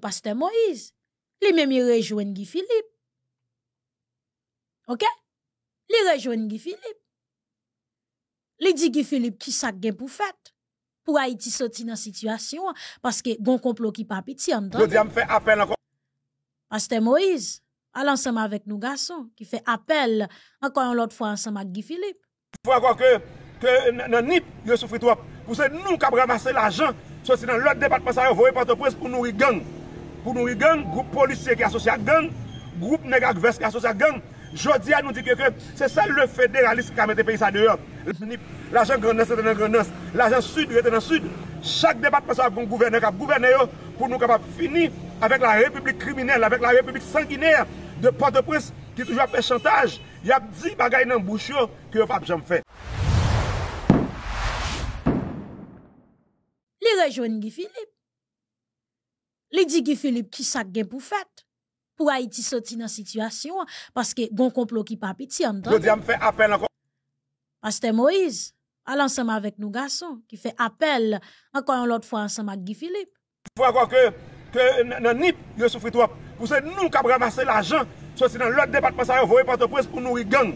Pasteur Moïse, les même il rejoint Guy Philippe. OK? Il rejoignent Guy Philippe. Il dit Guy Philippe qui ça gain pour fête pour Haïti sortir dans situation parce que gon complot qui pas petit en dedans. Je fait appel encore. Pasteur Moïse, allons ensemble avec nous garçons qui fait appel encore une autre fois ensemble avec Guy Philippe. Faut encore que que nan nip yo souffre trop. Pour que nous qui ramasser l'argent, sorti dans l'autre département ça voyer par pour nourrir gang. pou nou yi gang, groupe polisye ki asosya gang, groupe negak vers ki asosya gang, jodi a nou di keke, se sa le federalist ki a mette peyi sa deyo. L'agent Grenesse, l'agent Sud, l'agent Sud, chak debat paswa kon gouverne kap, gouverne yo, pou nou kap ap fini avèk la republik kriminelle, avèk la republik sanginelle, de porte-pris ki toujwa pe chantaj, yap di bagay nan boucho, ki yo pap jom fe. L'e rejon nge Filip, Li di Gifilip ki sak gen pou fèt pou a iti soti nan situasyon paske gon komplot ki pa apiti an dan. Lodi am fè apel ankon. Aste Moïse, al ansama vek nou gason ki fè apel ankon yon lot fwa ansama Gifilip. Fwa ankon ke nan nip yo soufri twap pou se nou kab ramase la jan sosi nan lot depat pasay yo vouye patopres pou nou i gen.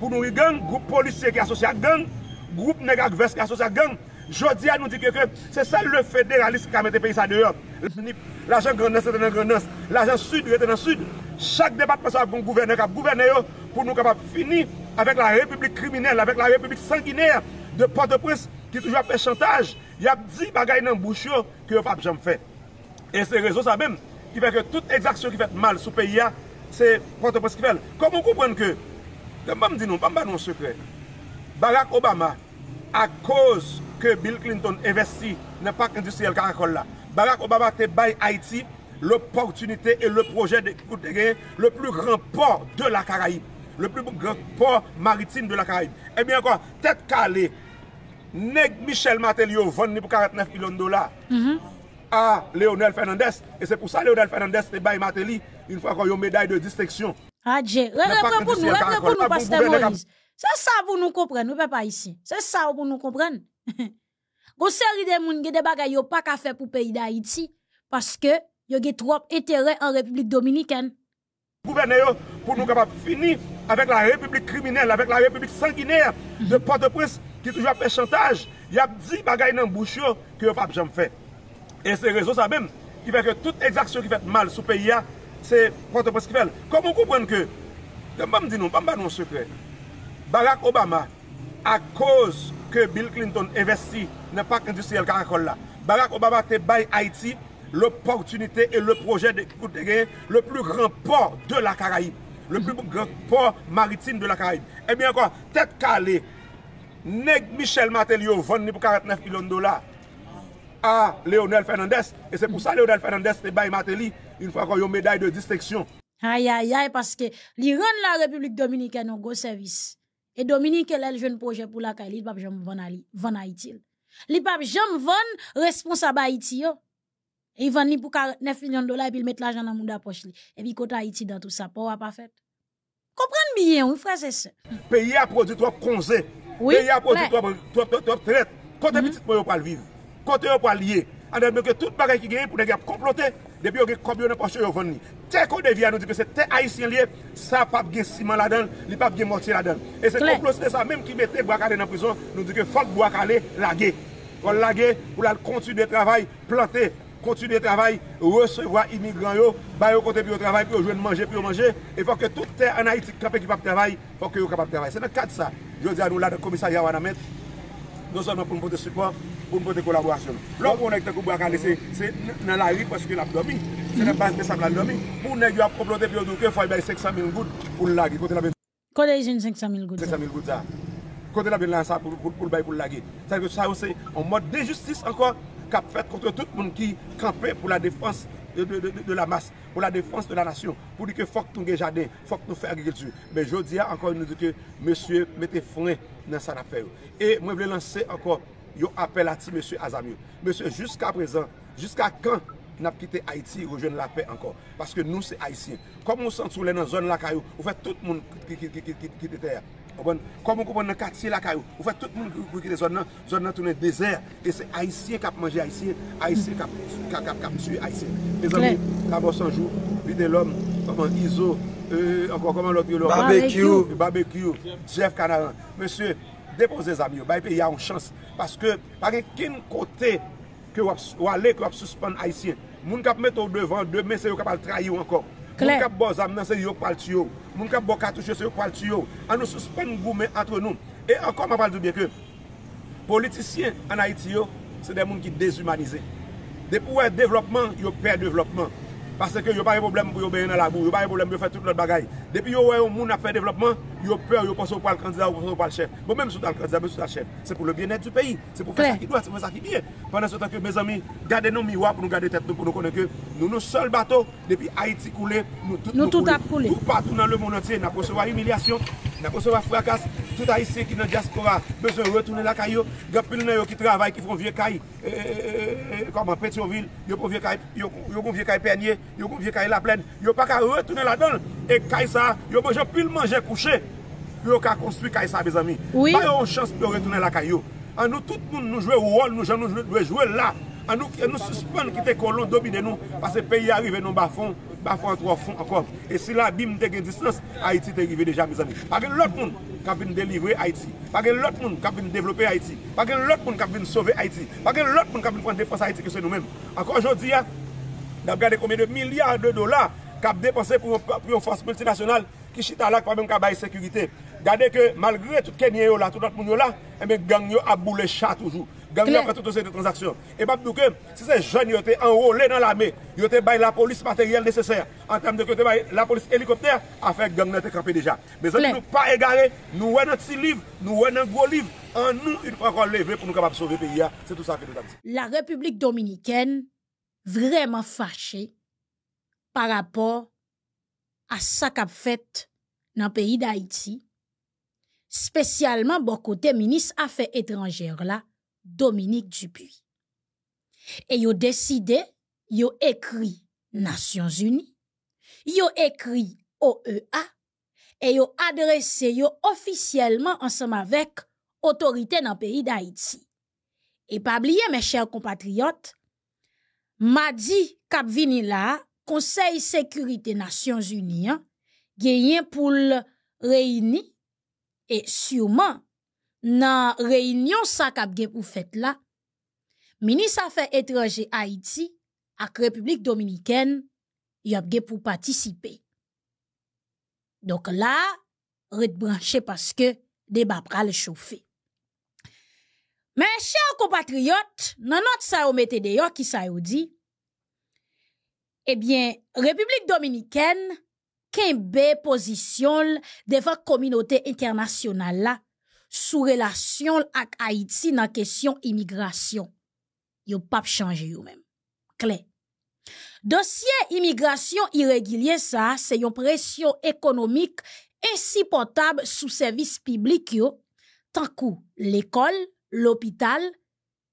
Pou nou i gen, group polisye ki asosya gen, group negak vers ki asosya gen. Jodi a nou di keke, se sa le federalist Kame te peyi sa deyo L'agent Grenesse, l'agent Grenesse L'agent Sud, l'agent Sud Chak debat pas sa bon gouverne, ka gouverne yo Pou nou kapap fini Avek la republik kriminelle, avek la republik sanginelle De porte-presse, ki toujwa pe chantaj Yap di bagay nan bouchyo Ke yo pap jom fe E se rezo sa bem, ki feke tout exaksyon Ki fet mal sou peyi ya, se porte-presse ki fel Komon komprenke Ke mba mdi nou, mba mba nou an sekre Barack Obama, a koz que Bill Clinton investit dans le parc industriel Caracol là. Barack Obama te baille Haïti l'opportunité et le projet de, le plus grand port de la Caraïbe, le plus grand port maritime de la Caraïbe. Eh bien encore, tête calée, Michel Matelio vend pour 49 millions de dollars mm-hmm. à Léonel Fernandez. Et c'est pour ça que Léonel Fernandez te bail Mateli une fois qu'on a une médaille de distinction. Ah Dieu, pour nous, pour nous, Pasteur Moïse. C'est ça pour nous comprendre, nous pas ici. C'est ça pour nous comprendre. O seri de moun ge de bagay yo pa ka fe pou peyi da Haiti paske yo ge trop etere en Republik Dominiken. Gouvene yo pou nou kapap fini avèk la Republik Kriminelle, avèk la Republik Sanguinelle de mhm. porte-presse ki toujwa pechantaj yap di bagay nan boucho ke yo pa jom fe. E se rezo sa bem ki feke tout exaksyon ki fet mal sou peyi ya se porte-presse ki fel. Komon koupwenn ke? Kèm pa mdi nou, pa mba nou an sekre. Barack Obama a koz... ke Bill Clinton investi nan pak industriel karakoll la. Barak Obaba te bay Haiti l'opportunite e le proje de koute gen le plu gran port de la Karaye. Le plu gran port maritime de la Karaye. Ebyen eh kon, tet kale neg Michel Martelly yon von ni pou 49 pilon dola a Leonel Fernandez e se pou sa Leonel Fernandez te bay Martelly yon fwa kon yon meday de disteksyon. Ayayay, paske li ron la Republik Dominik e non go servis. E domini ke lèl joun proje pou lakay li, pap jom von a iti. Li pap jom von responsa ba iti yo. E yon von ni pou 49 milyon dola epi l met la jan nan moun da poche li. Epi konta iti dan tout sa, pou wap pa fèt. Kompran mi yon, yon frase se. Pe yon prodjit wap konze, pe yon prodjit wap trèt, konta bitit mhm. pou yon pal viv. Konta yon pal liye, anè mèkè tout bagay ki gè yon pou nèkè yon komplote, depi yon gè kombi yon poche yon von ni. Te kon devya nou di pese, te haisyen liye, sa pap gen siman la den, li pap gen morti la den. E se kon plos de sa, menm ki mette Gwakale nan pison, nou di ke fok Gwakale lage. Kon lage, ou lal kontinuye travay, plante, kontinuye travay, resewa imigran yo, bay yo konten pi yo travay, pi yo jwen manje, pi yo manje, e fok ke tout te anayitik kapè ki pap travay, fok ki yo kapap travay. Se nan kad sa, yo di anou la de komisa ya wana mette. Nous sommes pour nous support, pour nous collaboration. Là où on est là, c'est dans la rue parce que a dormi. C'est la base de sa blague Pour nous, il a comploté nous il faut 500 000 gouttes pour le laguer. Quand il de 500 000 gouttes 500 000 gouttes, ça. Quand il a bien ça pour le pour le laguer. C'est-à-dire que ça, c'est un mode d'injustice encore qui a fait contre tout le monde qui campait pour la défense de la masse, pou la defanse de la nation, pou dike fok tou nge jaden fok nou fè agil tu, be jodia ankon nou dike, mè sè, mè te fwen nan san ap fè yo, e mwen vle lanse ankon, yo apel ati mè sè Azamio mè sè, jusqu'a prezant, jusqu'a kan, nap kite Haiti, wè jè nan ap fè ankon, paske nou se Haitien kom mè sè antoulè nan zon lakayou, wè tout moun kite tè ya Kou moun kou moun nan kat si la kayou euh, Ou fe tout moun kou kou ki de zon nan Zon nan tounen dezer E se aisyen kap manje aisyen Aisyen kap kap kap tuye aisyen Mes anmi, kabos anjou, vide lom Kou moun izo, ee, ankon kouman lop yo lor Barbekyou Jeff Kanaran Monsye, depose zami yo, baype ya yon chans Paske, pake kin kote Wale kou ap suspande aisyen Moun kap met ou devan, devan se yo kap al trayou ankon Moun kap bo zaminan se yo pal tiyou moun ka bok a touche se yo kwal tiyo, a nou suspèn goumè atwen nou. E ankon ma pal tou bè kèm. Politisyen anay tiyo, se de moun ki dezumanize. De pouwè devlopman, yo pèr devlopman. Pase ke yo pa yon problem pou yo beyon nan lagoun, yo pa yon problem pou yo fè tout lòt bagay. Depi yo wè yon moun ap fè developman, yo pèr yo pòsò pou al kandidat ou pòsò pou al chef. Bo mèm sou ta l kandidat, mèm sou ta chef. Se pou le bènet du peyi. Se pou fè sa ki doat, se pou sa ki biye. Pèndè sou tanke mèz ami, gade nou miwa pou nou gade tèt nou pou nou konenke. Nou nou sol bato, depi Haiti koule, nou tout ap koule. Nou patou nan lè moun antyè, nan pòsò pou a yon humilyasyon, nan pòsò pou a frakas. Tout a yon se ki nan dias yo kon vie kaye la plen, yo pa ka retune la don e kaysa, yo mwenje pil manje kouche yo ka konstwi kaysa bezami ba yon chans pou retune la kayo an nou tout moun nou jwe ouan nou jan nou jwe jwe la an nou nou suspèn ki te kolon domine nou pase peyi arrive non ba fon ba fon an tro fon ankon e si la bim te gen distance, Haiti te give deja bezami pa gen lot moun kap vin delivre Haiti pa gen lot moun kap vin developpe Haiti pa gen lot moun kap vin sove Haiti pa gen lot moun kap vin fwante France Haiti ki se nou men ankon jodi ya Dam gade kome de milyar de dola kap depanse pou yon fons multinasional ki chita lak pa mwen kap baye sekurite. Gade ke malgre tout kenye yo la, tout nat moun yo la, eme eh gang yo abou le cha toujou. Gang yo apre tout ou se te transaksyon. E bap nou ke, se se jen yo te enrole nan la me, yo te baye la polis materyal neseser an teme de kote baye la polis helikopter a fe gang yo te krepe deja. Me zan nou pa egare, nou wè nan ti liv, nou wè nan gwo liv, an nou yon pran kwa leve pou nou kap ap sove pe ya. Se tout sa ki nou tam se. La Rep vraiment fâché par rapport à ça qu'a fait dans le pays d'Haïti, spécialement bon côté ministre Affaires étrangères là, Dominique Dupuis. Et ont décidé, ont écrit Nations Unies, ont écrit OEA, et ont adressé ont officiellement ensemble avec autorité dans le pays d'Haïti. Et pas oublier, mes chers compatriotes, m'a dit venir là conseil sécurité nations unies est hein, pour le réunir et sûrement dans réunion ça qu'il a pour fête là ministre affaires étrangères haïti à république dominicaine y a pour participer donc là red parce que débat le chauffer mes chers compatriotes, dans notre sa yon mette de qui sa dit, eh bien, République Dominicaine, kembe position devant communauté internationale là, sous relation avec Haïti dans question immigration. Yon pas changé vous même. Clé. Dossier immigration irrégulier, ça, c'est une pression économique insupportable sous service public, yo, tant l'école, l'hôpital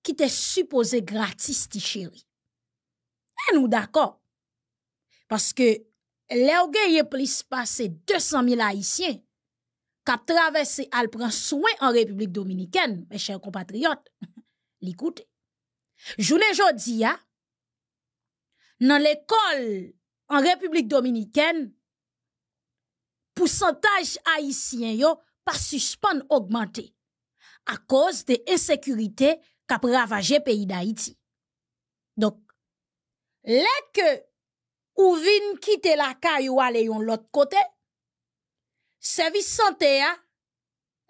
qui était supposé gratis ti chéri. Parce que parce y le plus plus 200 000 haïtiens qui kap traversé al pran soin en République dominicaine mes chers compatriotes l'écoutez Jounen jodi ya, hein? dans l'école en République Dominicaine, pourcentage haïtien yo pas suspend augmenté à cause de l'insécurité qu'a ravagé pays d'Haïti. Donc, les que ou vin quitter la caille ou aller yon l'autre côté, service santé a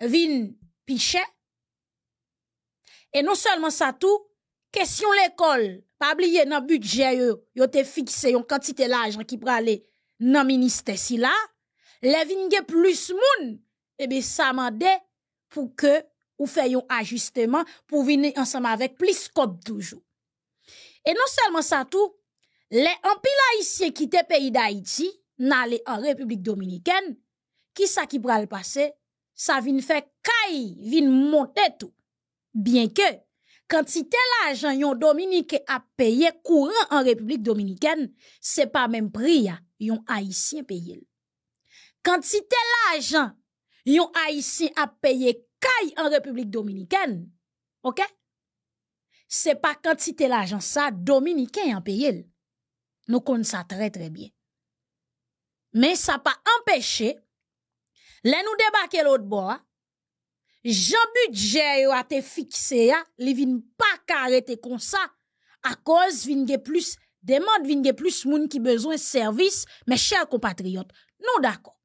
vin piché. Et non seulement ça tout, question l'école, pas oublier dans budget yo, yo te fixé yon quantité l'argent qui aller dans ministère si là, les vin plus moun, et eh bien ça mandé pour que ou fait un ajustement pour venir ensemble avec plus scope toujours. Et non seulement ça tout, les empires haïtiens qui étaient pays d'Haïti, n'allaient en République dominicaine, qui ça qui pral passer, ça vient faire caille, vient monter tout. Bien que, quand si tel agent yon dominique a payé courant en République dominicaine, c'est pas même prix hein, yon haïtien payé. Quand si tel agent yon haïtien a payé caille en République dominicaine, ok? C'est pas quantité l'argent ça dominicain en payer. Nous connaissons ça très très bien. Mais ça pas empêché, les nous débarquer l'autre bois, Jean budget a été fixé ya, li vin pas arrêter comme ça, à cause vin plus demande vin plus moun qui besoin service, mes chers compatriotes. Nous, d'accord.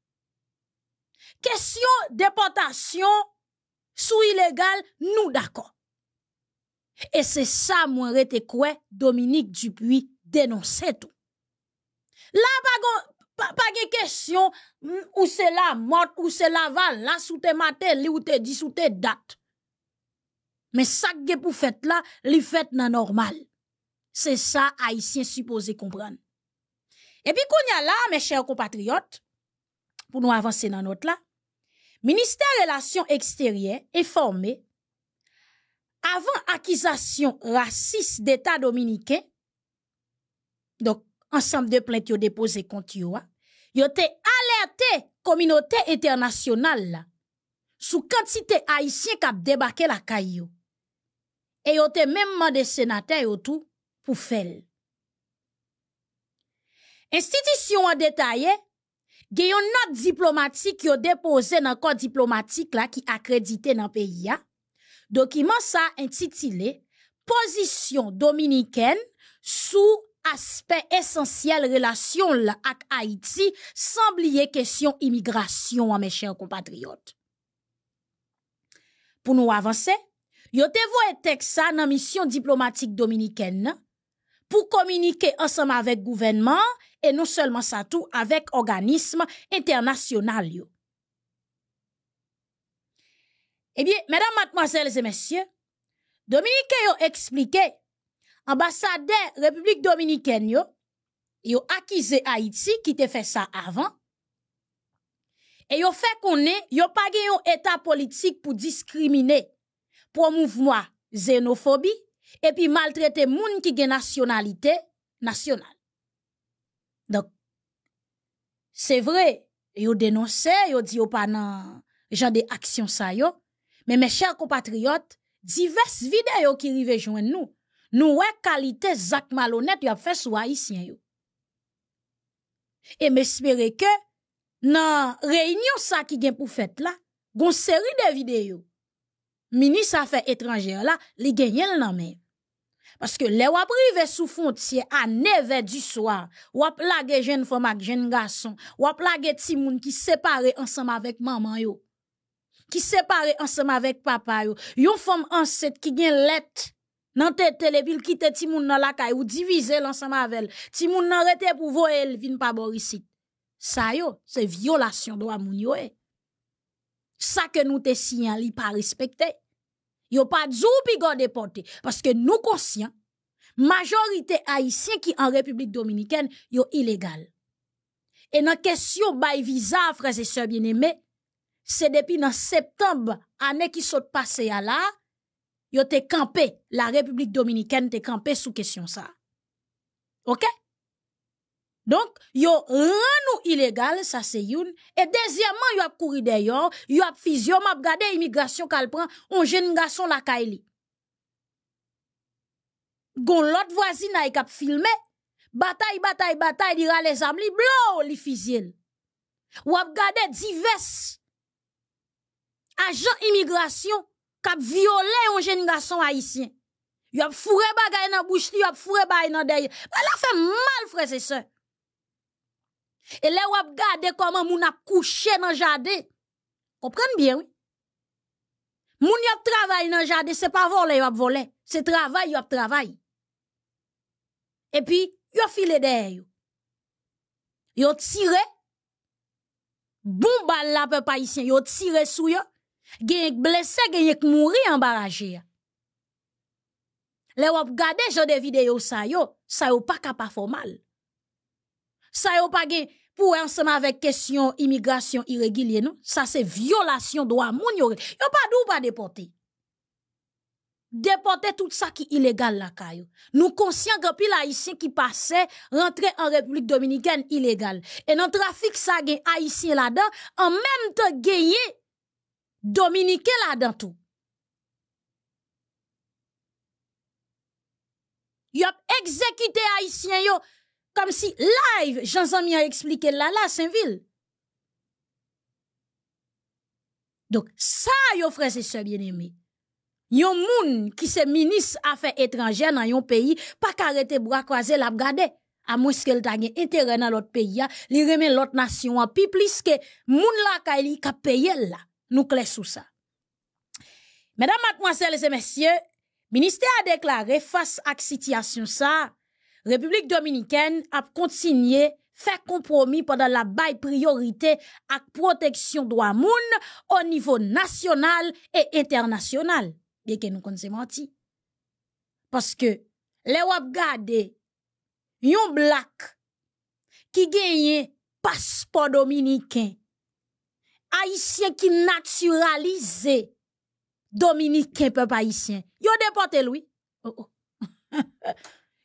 Question déportation sous illégal, nous d'accord. Et c'est ça, moi, rete quoi, Dominique Dupuis dénonçait tout. Là, pas de question, mm, où ou c'est la mort, ou c'est la val, la sou te li ou te tes sou te dat. Mais ça ge pou les la, li normal. C'est normal. haïtien supposé comprendre. Et puis qu'on y a là, mes chers compatriotes, pour nous avancer dans notre là ministère relations extérieures informé avant accusation raciste d'état dominicain donc ensemble de plaintes déposées contre yo hein. yo a alerté communauté internationale sous quantité haïtien qui a débarqué la caillou et vous avez même des sénateurs tout pour faire institution en détaillé note diplomatique qui diplomatique déposé dans le diplomatique diplomatique qui ki accrédité dans le pays. Document sa position Position dominicaine sous aspect essentiel relasyon la ak sans mes question immigration an chers compatriotes. Pour nous avancer, yo te vo un texte nan mission mission diplomatique pour communiquer ensemble avec le gouvernement et non seulement ça tout avec organisme international Eh bien, mesdames, mademoiselles et messieurs, Dominique yo expliqué ambassadeur République dominicaine yo yo accusé Haïti qui te fait ça avant et yo fait qu'on est yo pas un état politique pour discriminer pour mouvement xénophobie et puis maltraiter moun qui gen nationalité nationale. Donc, c'est vrai, yon dénoncé, yon dit pas nan de action sa yo. mais mes chers compatriotes, diverses vidéos qui rive joindre, nous, nous wè qualité zak malhonnête ont fait sou haïtien yo. Et j'espère que, nan réunion ça qui gen pou fèt là, gon série de vidéos, ministre affaires étrangères là, li gagnent nom même. Parce que les wap privé sous frontières, à 9 du soir, wap lage jeune femme avec jeune garçon, wap lage ti moun qui séparé ensemble avec maman yo, qui séparé ensemble avec papa yo, yon femme ancêtre qui gen let, nan tete le qui kite ti moun nan la kay ou divise l'ensemble avec, ti moun nan rete pou voye vin pa borisit. Ça yo, c'est violation droit moun yo eh. Ça que nous te li pas respecter yo pas djou pi de porté parce que nous conscients majorité haïtien qui en République dominicaine yo illégal. Et dans question bay visa frères et sœurs bien-aimés, c'est depuis dans septembre année qui s'est passée à là, yo te campé la République dominicaine te campé sous question ça. OK? Donc, yon renou illégal, ça c'est une. Et deuxièmement, yon ap couru de yon, yon ap fizyon, a gade immigration kal pran, un jeune garçon la kaili. Gon l'autre voisine a y kap filme, bataille, bataille, bataille, dira les amli blou li fizil. Ou ap gade divers agents immigration kap viole un jeune garçon haïtien. Yon ap foure bagay nan bouche li, yon ap foure dans nan deye. la fait mal, frère, c'est ça. E le wap gade koman moun ap kouche nan jade Koprenn byen wè Moun yop travay nan jade se pa volen yop volen Se travay yop travay E pi yop file den yon Yon tire Boun bal la pe pa isyen Yon tire sou yon Gen yon blese gen yon mouri an baraje Le wap gade jode vide yon sa yon Sa yon pa kapa fomal ça yo pas pour ensemble avec question immigration irrégulière non ça c'est violation droit moun Yon yon pas d'ou pas déporter déporter tout ça qui illégal la caillou nous conscients que pile haïtien qui passait rentrer en République dominicaine illégal et dans trafic ça gen haïtien là-dedans en même temps gagné dominicain là-dedans tout Yop exécuté haïtien yo comme si live, jean ai a expliqué là, là, Saint-Ville. Donc, ça, yon frères et sœurs bien aimé, Yon moun qui se ministre affaires étrangères dans yon pays, pas karete bras croisés la gade. À moins que t'a intérêt dans l'autre pays, li remet l'autre nation en pi plus que moun la ka li ka paye la. Nous clés sous ça. Mesdames, mademoiselles et messieurs, ministère a déclaré face à situation ça, République dominicaine a continué faire compromis pendant la baille priorité à protection droit moun au niveau national et international. Bien que nous pas menti. Parce que, les ont gardé yon black, qui gagne passeport dominicain, haïtien qui naturalisé dominicain peuple haïtien, ont déporté lui. Oh, oh.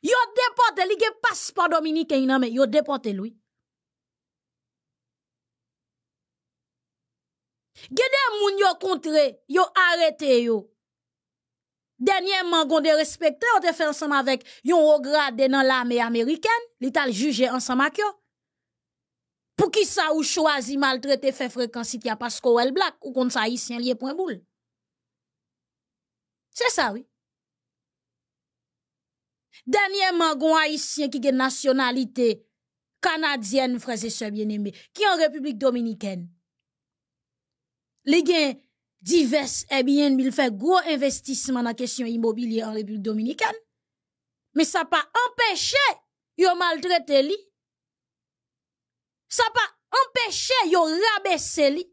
Yo depote li gen paspo Dominika yon ame, yo depote lwi. Genen moun yo kontre, yo arete yo. Denyen man kon de respekte, yo te fè ansama vek yon ogra de nan lame Ameriken, li tal juje ansama kyo. Pou ki sa ou chwazi maltrete fè frekansi tia pasko ou el blak, ou kon sa isyen liye pwenboul. Se sa wii. Dernièrement, un haïtien qui a nationalité canadienne, frères et sœurs bien-aimés, qui en République dominicaine. Les gens divers eh bien il fait gros investissement dans la question immobilière en République dominicaine. Mais ça pas empêché yo maltraité li. Ça pas empêché yo rabaissé li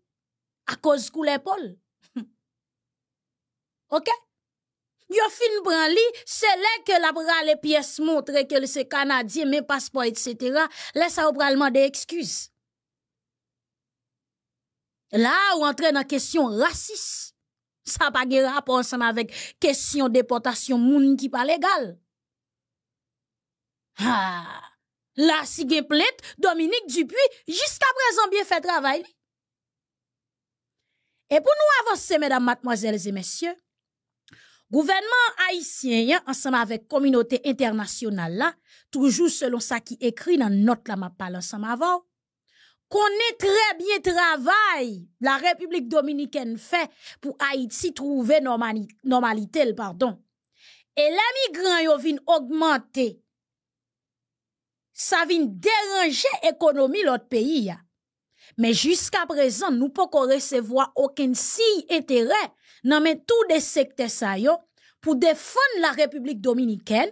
à cause de l'épaule. OK? Yo fin pran li, se le ke la pran le piyes montre ke le se kanadiye men paspo et setera, le sa ou pran lman de ekskuz. La ou antre nan kesyon rasis, sa pa ge raponsan avek kesyon deportasyon moun ki pa legal. Ha, la si gen plet, Dominique Dupuis, jiska prezon biye fe travay li. E pou nou avanse, mèdam matmoazèles et mèsyè, Gouvernement haïtien, hein, ensemble avec communauté internationale là, toujours selon ça qui écrit dans notre la m'a parle ensemble avant, connaît très bien travail la République dominicaine fait pour Haïti trouver la normalité, pardon. Et les migrants yo augmenter. Ça vient déranger l'économie de l'autre pays. Mais jusqu'à présent, nous ne pouvons recevoir aucun signe intérêt dans tout des secteurs pour défendre la République dominicaine,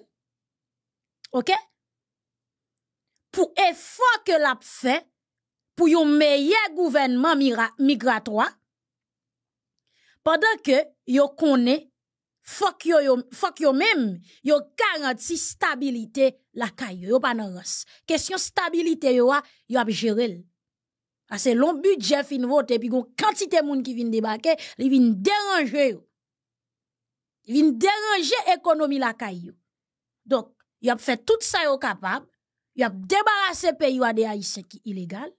Pour effort que l'a fait, pour un meilleur gouvernement migratoire, pendant que yo connaît, fuck yo, yon, fuck la même, yon la stabilité la question de la Question stabilité yo a, yo a géré. Parce ah, que l'on budget fin voter, puis une quantité de monde qui vient débarquer, ils viennent déranger. Ils viennent déranger l'économie la caillou. Donc, ils ont fait tout ça au capable. Ils ont débarrassé le pays de des haïtiens qui illégal.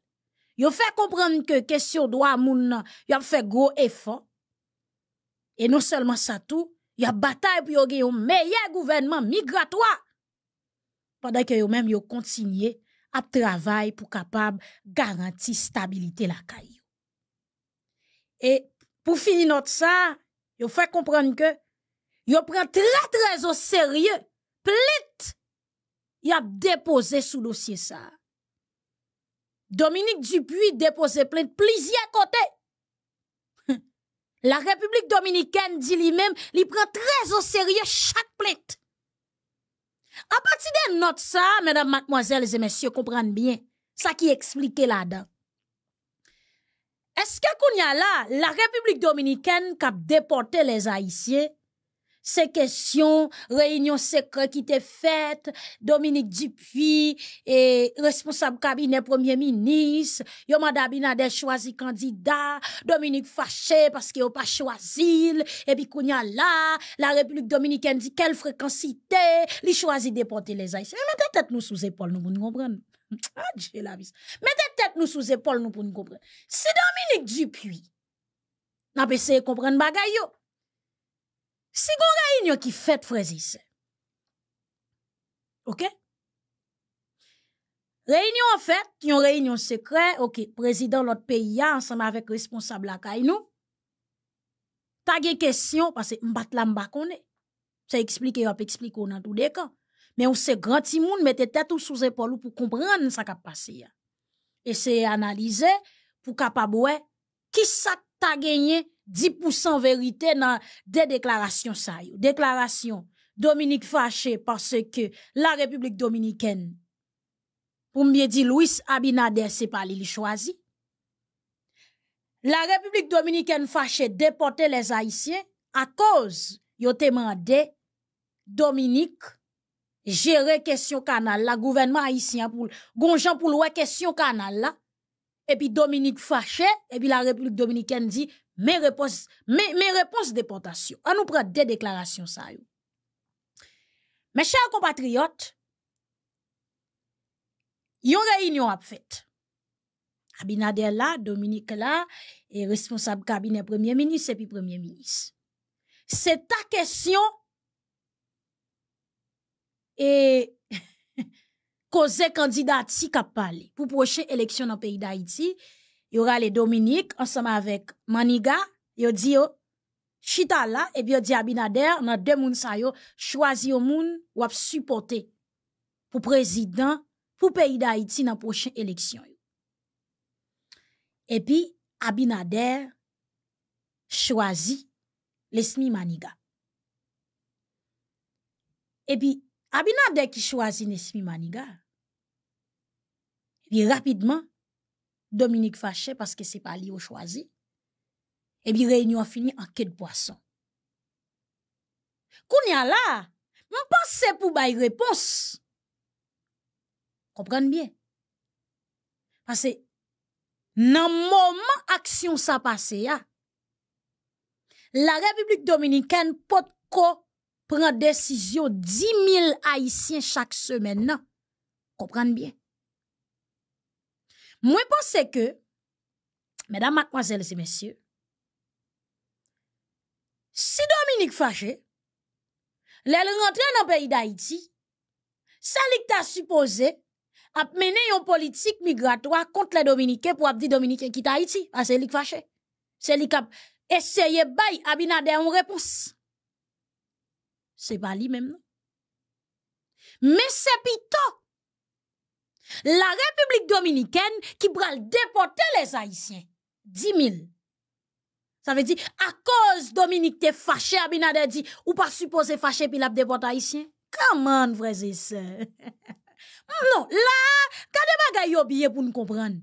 Ils ont fait comprendre que question droit monde ils ont fait gros effort. Et non seulement ça tout, ils ont bataille pour avoir un meilleur gouvernement migratoire. Pendant que mêmes même ont continué à pour capable garantir stabilité la caillou. Et pour finir notre ça, il faut comprendre que il prend très très au sérieux plainte il a déposé sous dossier ça. Dominique Dupuis déposé plainte plusieurs côtés. La République dominicaine dit lui-même, il prend très au sérieux chaque plainte. À partir des notes, ça, mesdames, mademoiselles et messieurs, comprennent bien ça qui explique là-dedans. Est-ce que qu'on y a là, la République dominicaine qui a déporté les Haïtiens, ces questions, réunion secrètes qui étaient faites, Dominique Dupuis, et responsable cabinet, premier ministre, yo manda binade choisi candidat Dominique fache, parce pas pas Et epi là, la, République dominicaine dit quelle fréquence c'était. li de déporter les haïtiens. Mettez tête nous sous sous nous pouvons pour nous j'ai la vis. Mettez tête nous sous épaule, nous pouvons ah, Si Dominique Dupuis, n'a pas essayé de comprendre c'est une réunion qui fait frères OK Réunion en fait, une réunion secret, OK, président de l'autre pays ensemble avec responsable la kainou. Ta des question parce que m'bat la m'bat Ça explique yon expliquer ou dans tout de Mais on se grand timoun moun mette tête ou sous épaule pour comprendre sa s'est passé. passé. Et se analyse pour kapabwe qui ça ta gagné. 10% vérité dans des déclarations ça Déclaration Dominique fâché parce que la République dominicaine pour mieux dire Luis Abinader c'est pas lui choisi. La République dominicaine fâché déporter les Haïtiens à cause yo demandé Dominique gérer question canal la gouvernement haïtien pour gonjan pour loi question canal là et puis Dominique fâché et puis la République dominicaine dit Men repons depotasyon. An nou prete de deklarasyon sa yo. Men chèr kompatriyot, yon reynyon ap fèt. Abinader la, Dominique la, responsable kabine premier-ministre, epi premier-ministre. Sè ta kèsyon e ko zè kandida ati kap pale pou proche eleksyon an peyi da iti, yo rale Dominique ensemble avec Maniga, yo di yo chita là », et puis di Abinader nan deux moun sa yo choisi yo moun ou ap supporter pour président pour pays d'Haïti dans prochaine élection. Et puis Abinader choisi Lesmi Maniga. Et puis Abinader qui choisit Lesmi Maniga. Et rapidement Dominique fâché parce que c'est pas lui au choisi. Et bien réunion a fini en quête poisson. Qu'on y a là, on pense pour bailler réponse. Comprenez bien. Parce que le moment action ça passé La République dominicaine peut prendre prend décision 10 000 haïtiens chaque semaine. Comprenez bien. Moi pense que mesdames mademoiselles et messieurs si Dominique fâché l'elle rentre dans le pays d'Haïti ça a supposé mener une politique migratoire contre les dominicains pour dire Dominique quitte Haïti parce ah, fâché c'est lui qui a essayé de Abinader en réponse c'est pas lui même non mais c'est plutôt La Republik Dominikèn ki pral depote les Haitien. 10.000. Sa ve di, a koz Dominik te fache abinade di, ou pa suppose fache pil ap depote Haitien? Kaman vreze se? Non, la, kade bagay yo biye pou nou kompran?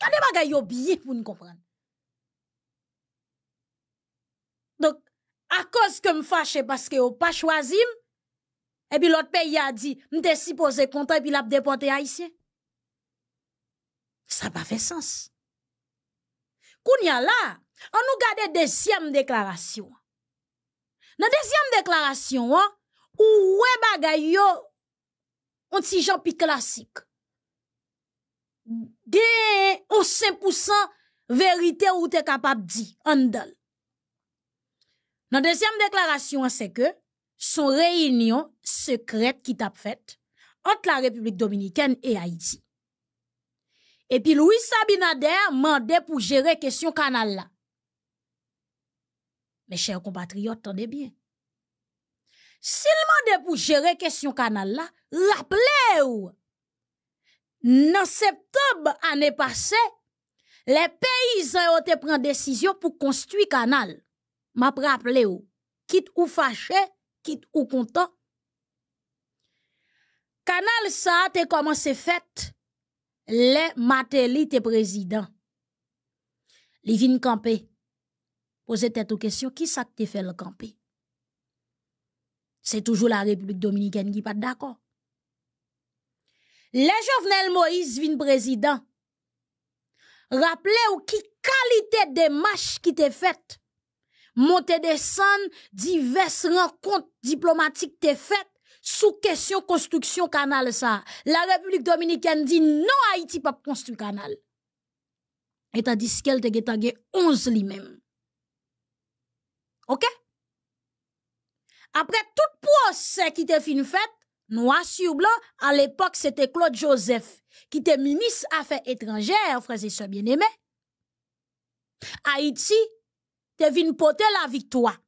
Kade bagay yo biye pou nou kompran? Dok, a koz ke m fache paske ou pa chwazim, epi lot pe yi a di, mte si pose konta epi lap depote a isye. Sa pa fe sens. Koun ya la, an nou gade desyem deklarasyon. Nan desyem deklarasyon an, ou we bagay yo, an ti jopi klasik. De, on se pousan, verite ou te kapap di, an dal. Nan desyem deklarasyon an se ke, son réunion secrète qui t'a faite entre la République dominicaine et Haïti. Et puis Louis Sabinader demandé pour gérer question canal là. Mes chers compatriotes, attendez bien. S'il demandé pour gérer question canal là, rappelez-vous, dans septembre année passée, les paysans ont pris décision pour construire canal. M'a rappelé ou, quitte ou fâché, quitte ou content. Canal ça comment commencé fait les matelites président. présidents, vin campé. Posez tête aux question qui ça fait le campé. C'est toujours la République dominicaine qui pas d'accord. Les Jovenel Moïse vin président. Rappelez ou qui qualité de marche qui te faite monte des diverses rencontres diplomatiques te faites sous question construction canal ça. La République dominicaine dit non Haïti pas construit canal Et ta diskel te ge 11 lui-même. Ok? Après tout procès qui te fin fait, Noir sur blanc, à l'époque, c'était Claude Joseph, qui était ministre affaires étrangères, frère et sœurs bien aimé Haïti te vin porter la victoire.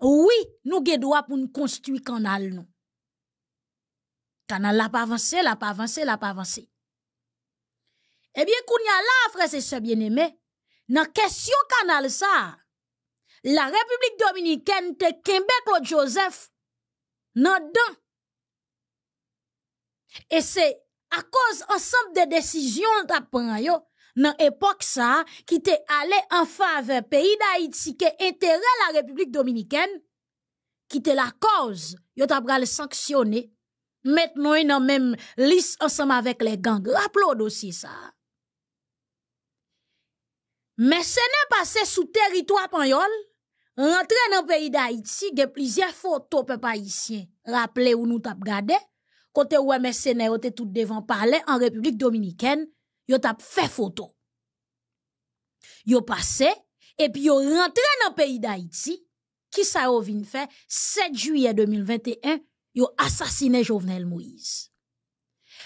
Oui, nous le droit pour nous construire canal nous. Canal la pas avancé, la pas avancé, la pas avancé. Eh bien, y a là, frère, c'est ce bien-aimé, dans question canal ça, la République Dominicaine te kembe Claude Joseph nan dan. Et c'est à cause ensemble des décisions t'a pris dans l'époque ça, qui était allé en faveur pays d'Haïti, qui intérêt la République dominicaine, qui était la cause, qui t'a le sanctionné, Maintenant nous en même liste ensemble avec les gangs. Rappelons aussi ça. Mais ce n'est pas sous territoire payol rentrer dans le pays d'Haïti, il y a plusieurs photos, peuple haïtien. Rappelez vous nous avons gardé. Côté où MSN était tout devant parler en République dominicaine yo tap fè photo. Yo et puis yo rentré nan pays d'Haïti, qui ça yo vin fè, 7 juillet 2021, yo assassiné Jovenel Moïse.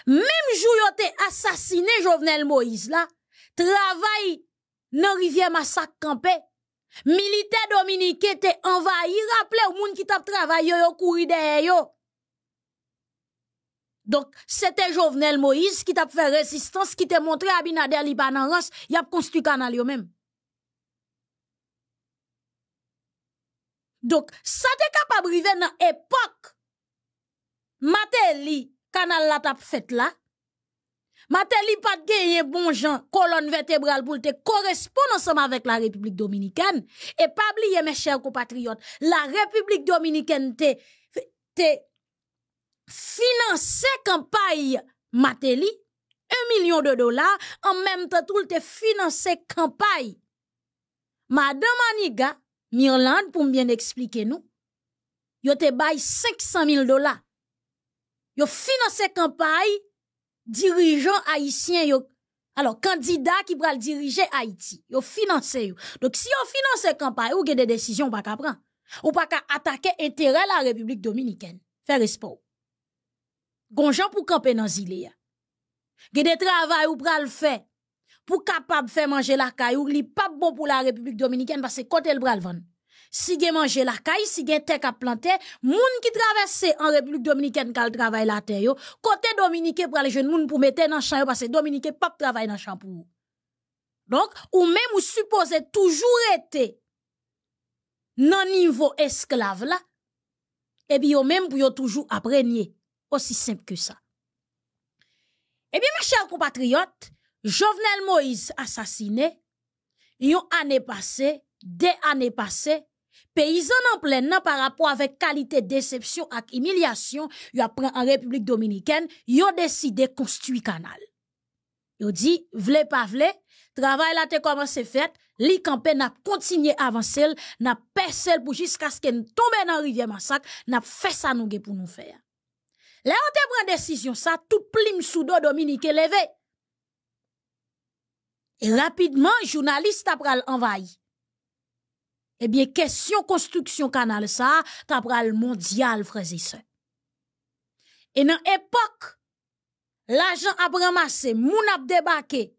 Même jour yo te assassiné Jovenel Moïse là travail nan rivière massacre militaire militaire dominique te envahi, rappele monde moun ki tap travaillé, yo yo kouri yo, donc, c'était Jovenel Moïse qui t'a fait résistance, qui t'a montré à Binader Libanarance, il a construit le canal lui même. Donc, ça t'est capable de dans l'époque. le canal la t'a fait là. Mateli pas gagné bon gens, colonne vertébrale pour te correspondre ensemble avec la République dominicaine. Et pas oublier, mes chers compatriotes, la République dominicaine financer campagne Mateli, un million de dollars, en même temps tout te financer campagne. Madame Aniga, Mirland, pour bien expliquer nous, yo te 500 000 dollars. Yo financer campagne, dirigeant haïtien alors candidat qui le diriger Haïti, Vous financer Donc si on financer campagne, ou avez des décisions pas ka prendre. Ou pas attaquer intérêt la République Dominicaine. Faire espoir. Gonjan pou camper nan zile ya. Ge de travay ou pral fè, pou kapab fè manje l'arcaille. ou li pas bon pou la République dominicaine parce que kote l pral van. Si gen manje l'arcaille, si ge tek ap planté, moun ki traverse en République Dominicaine kal travay la tè yo, kote Dominique pral jen moun pou mette nan chan yo, que Dominique pap travay nan chan pou yo. Donc, ou même ou suppose toujours été nan niveau là la, bien yo même pou yo toujours aprenye. Aussi simple que ça. Eh bien, mes chers compatriotes, Jovenel Moïse assassiné, une année passée, des années passées, paysan en plein nan par rapport qualité, qualité déception humiliation emilyasyon yon en République République Dominicaine, yon décidé construit canal. Yon dit, vle pa vle, travail la te commencé, se li li n'a continué avancer, na pèse pour jusqu'à ce qu'elle tombe dans rivière massacre. n'a fait ça ça pour nous faire. Le prend te décision, ça, tout plim sous do et leve. et rapidement Eh bien, question eh canal, ça, construction le mondial, frère. Et dans et dans l'époque, l'agent a ramassé, moun débarqué,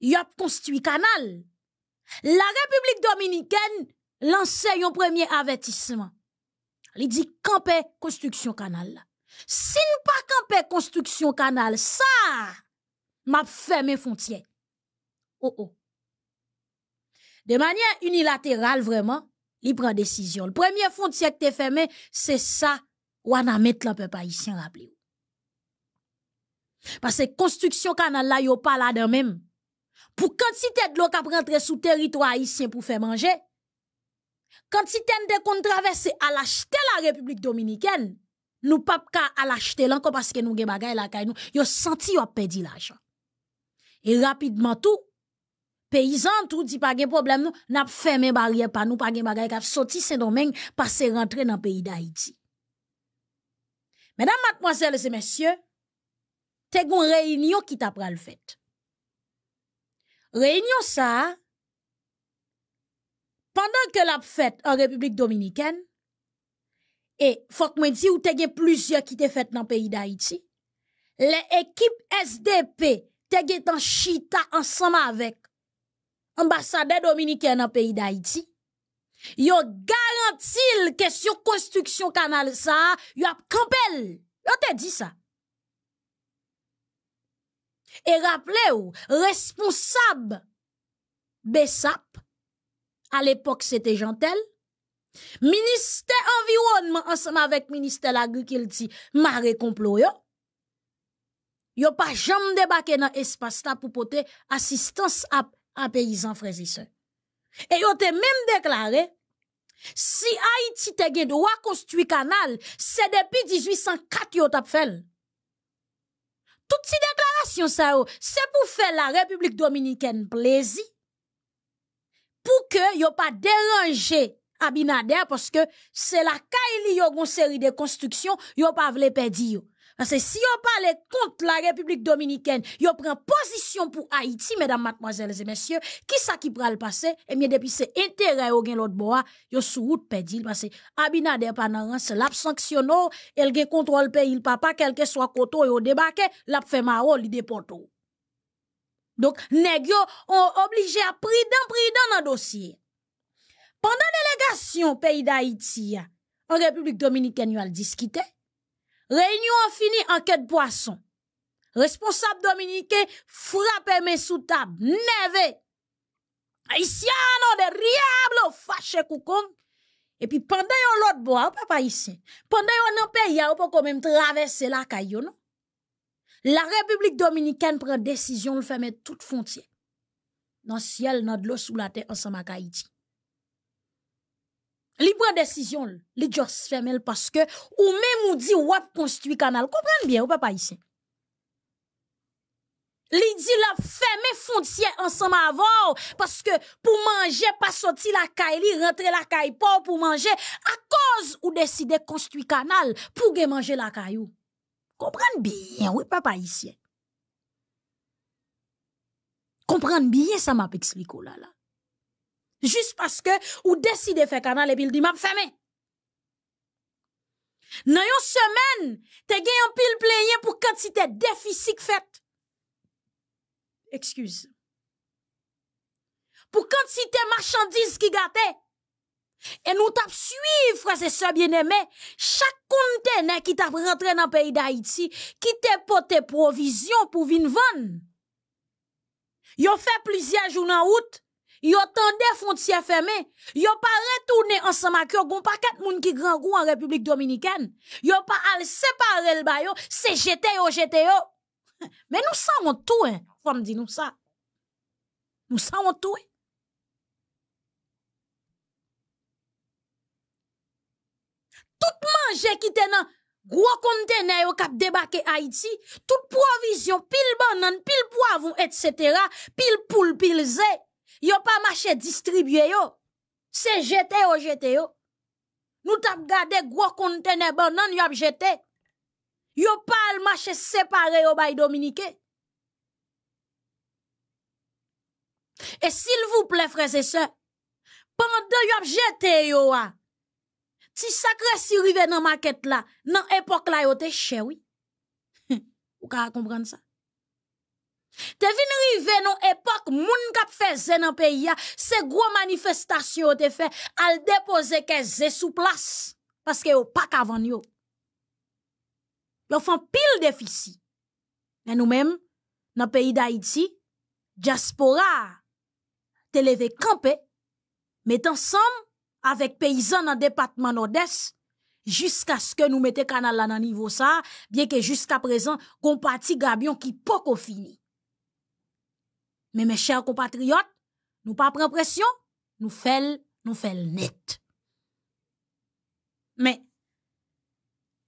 y a construit canal. La République Dominicaine lance un premier avertissement. Il dit, camper construction canal. Si nous pas construction canal, ça m'a fermé mes frontières. Oh oh. De manière unilatérale, vraiment, libre prend décision. Le premier frontière que t'es fermé, c'est ça, ou on a mettre la peuple haïtien, rappelez Parce que construction canal là, yo pas là dedans même. Pour quantité de l'eau qui prendre sous territoire haïtien pour faire manger, quantité de qu'on à l'acheter la République dominicaine, nous pas ka à l'acheter encore parce que nous des choses la faire. Ils yo senti yo perdu l'argent et rapidement tout paysan tout dit pas de problème nous n'a fermé barrière pas nous pas gen bagay ka sorti Saint-Domingue rentrer dans pays d'Haïti Mesdames mademoiselles et messieurs te une réunion qui t'a le fait réunion ça pendant que la fête en République dominicaine et faut que moi ou t'as plusieurs qui t'es fait dans le pays d'Haïti. Les équipes SDP t'es été en chita ensemble avec l'ambassadeur dominicain dans le pays d'Haïti. Yo garantil que sur construction canal ça, yo e a campel. Yo t'ai dit ça. Et rappelez-vous, responsable BESAP, à l'époque c'était Gentel, Ministère environnement ensemble avec ministère l'agriculture, maré complot yo. Yo pas jamais débarqué dans espace là pour porter assistance à, à paysans frères et sœurs. Et yo te même déclaré si Haïti te gen droit construit canal, c'est depuis 1804 yo t'a fait. Toutes ces déclarations, ça c'est pour faire la République dominicaine plaisir pour que yo pas déranger Abinader parce que c'est la caille yo une série de constructions yo pas vle perdre yo. Parce que si on parle contre la République dominicaine, yo prend position pour Haïti, mesdames, mademoiselles et messieurs, qui ça qui pral passer? Eh bien, depuis c'est intérêt yo gen l'autre bois, yo sou route parce que Abinader pendant l'a sanctionné, elle gen contrôle pays, papa, quel que soit koto, yo débarqué, l'a fait maro, li déporte. Donc, nèg yo, on obligé à prendre dans le dossier. Pendant délégation pays d'Haïti, en République dominicaine, nous allons discuter. Réunion a fini quête poisson. Responsable dominicain frappé mes sous table. Neve. on de riable fâché koukong. Et puis, pendant yon l'autre bois, papa ici. Pendant yon nan pays, ou pas quand même traverser la caillou, La République dominicaine prend décision de fermer toute frontière. Dans le ciel, dans l'eau sous la terre, ensemble avec Haïti. Li prend décision, li just fermel parce que ou même ou dit wap construit canal. Comprenez bien, ou papa ici. Li di la fermer frontière ensemble avant parce que pour manger pas sortir la caille, li rentrer la caille pour manger à cause ou décider construire canal pour manger la caillou. Comprendre bien, oui papa ici. Comprendre bien ça m'a expliqué oh là là. Jist paske ou deside fek anan le pil di map feme. Nan yon semen, te gen yon pil plenye pou kantite defisik fet. Ekskuse. Pou kantite marchandise ki gate. E nou tap suiv fra se se bieneme. Chak kontene ki tap rentre nan peyi da iti. Ki te pot te provizyon pou vin von. Yon fe plizye jounan oute. Yo tande fonte si feme, yo pa retoune an sa makyo goun pa ket moun ki gran goun an Republik Dominiken. Yo pa al separe l bayo, se jete yo, jete yo. Men nou sa wot touen, fwam di nou sa. Nou sa wot touen. Tout manje ki tenan, gwo kontenay yo kap debake Haiti, tout provisyon, pil banan, pil povon, etc., pil poul, pil zey. Yo pa mache distribye yo, se jete yo jete yo. Nou tap gade gwo kontenebo nan yo ap jete, yo pa al mache separe yo bay Dominike. E sil vou ple frese se, pande yo ap jete yo a, ti sakre sirive nan maket la, nan epok la yo te chewi. Ou ka a komprende sa. Te vin rive nou epok, moun kap fe ze nan peyi ya, se gwo manifestasyon te fe, al depoze ke ze sou plas, paske yo pak avan yo. Lofan pil defisi, men nou men, nan peyi da iti, diaspora, te leve kampe, met ansam, avek peyizan nan departman odes, jiska sken nou mette kanal la nan nivou sa, bieke jiska prezan, kompati gabyon ki poko fini. Mais mes chers compatriotes, nous pas prendre pression, nous faisons, nous faisons net. Mais,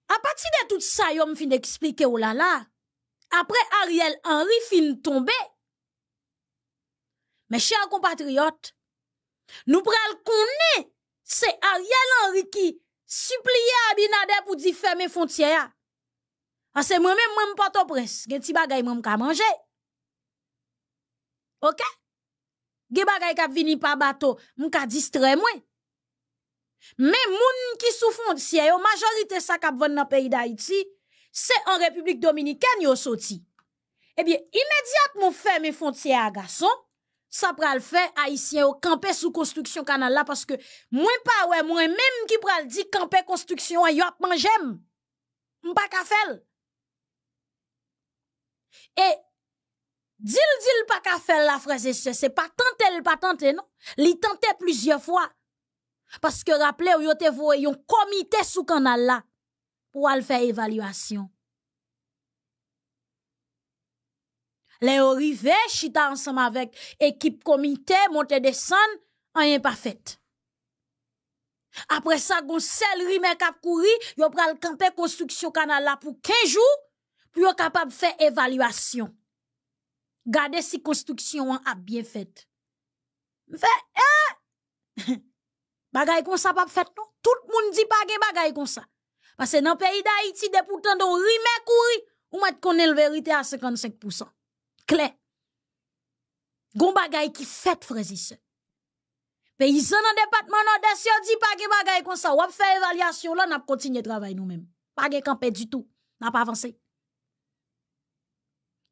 à partir de tout ça, yo fin d'expliquer ou là là, après Ariel Henry fin tombé, mes chers compatriotes, nous prenons connaître, c'est Ariel Henry qui supplia Abinader pour dire fermer frontières. Parce que moi-même, moi, je ne au prince. Je bagay, moi, manger. OK? Ge bagay kap vini pa bato, m'ka distrait Mais moun ki sou frontière, la majorité sa kap dans nan pays d'Haïti, c'est en République dominicaine yo sorti. Eh bien, immédiatement ferme frontière à garçon, ça pral fait haïtien au camper sous construction canal parce que moi pas ouais moi même qui pral di camper construction yo a M'pa ka Et Dil-dil pa ka fel la freze se, se pa tante le pa tante, non? Li tante plizye fwa. Paske rappele ou yo te vwe yon komite sou kanal la pou al fe evalwasyon. Le yo rive, chita ansam avek ekip komite, monte de san, an yon pa fete. Apre sa gon sel ri men kap kouri, yo pral kampe konstruksyon kanal la pou kejou, pou yo kapab fe evalwasyon. Gardez si construction a hein, bien fait. Fait, eh! bagay kon sa pap fèt non? Tout moun di pa gen bagay kon sa. que nan peyi de pou depoutan don rime kouri, ou mat konen la vérité à 55%. Kle. Gon bagay ki fèt frezise. Peyizan nan département nan desyo di pa gen bagay kon fait l'évaluation. fè evalyasyon la, ap kontinye travay nou On Pa gen kampe du tout. n'a pas avancé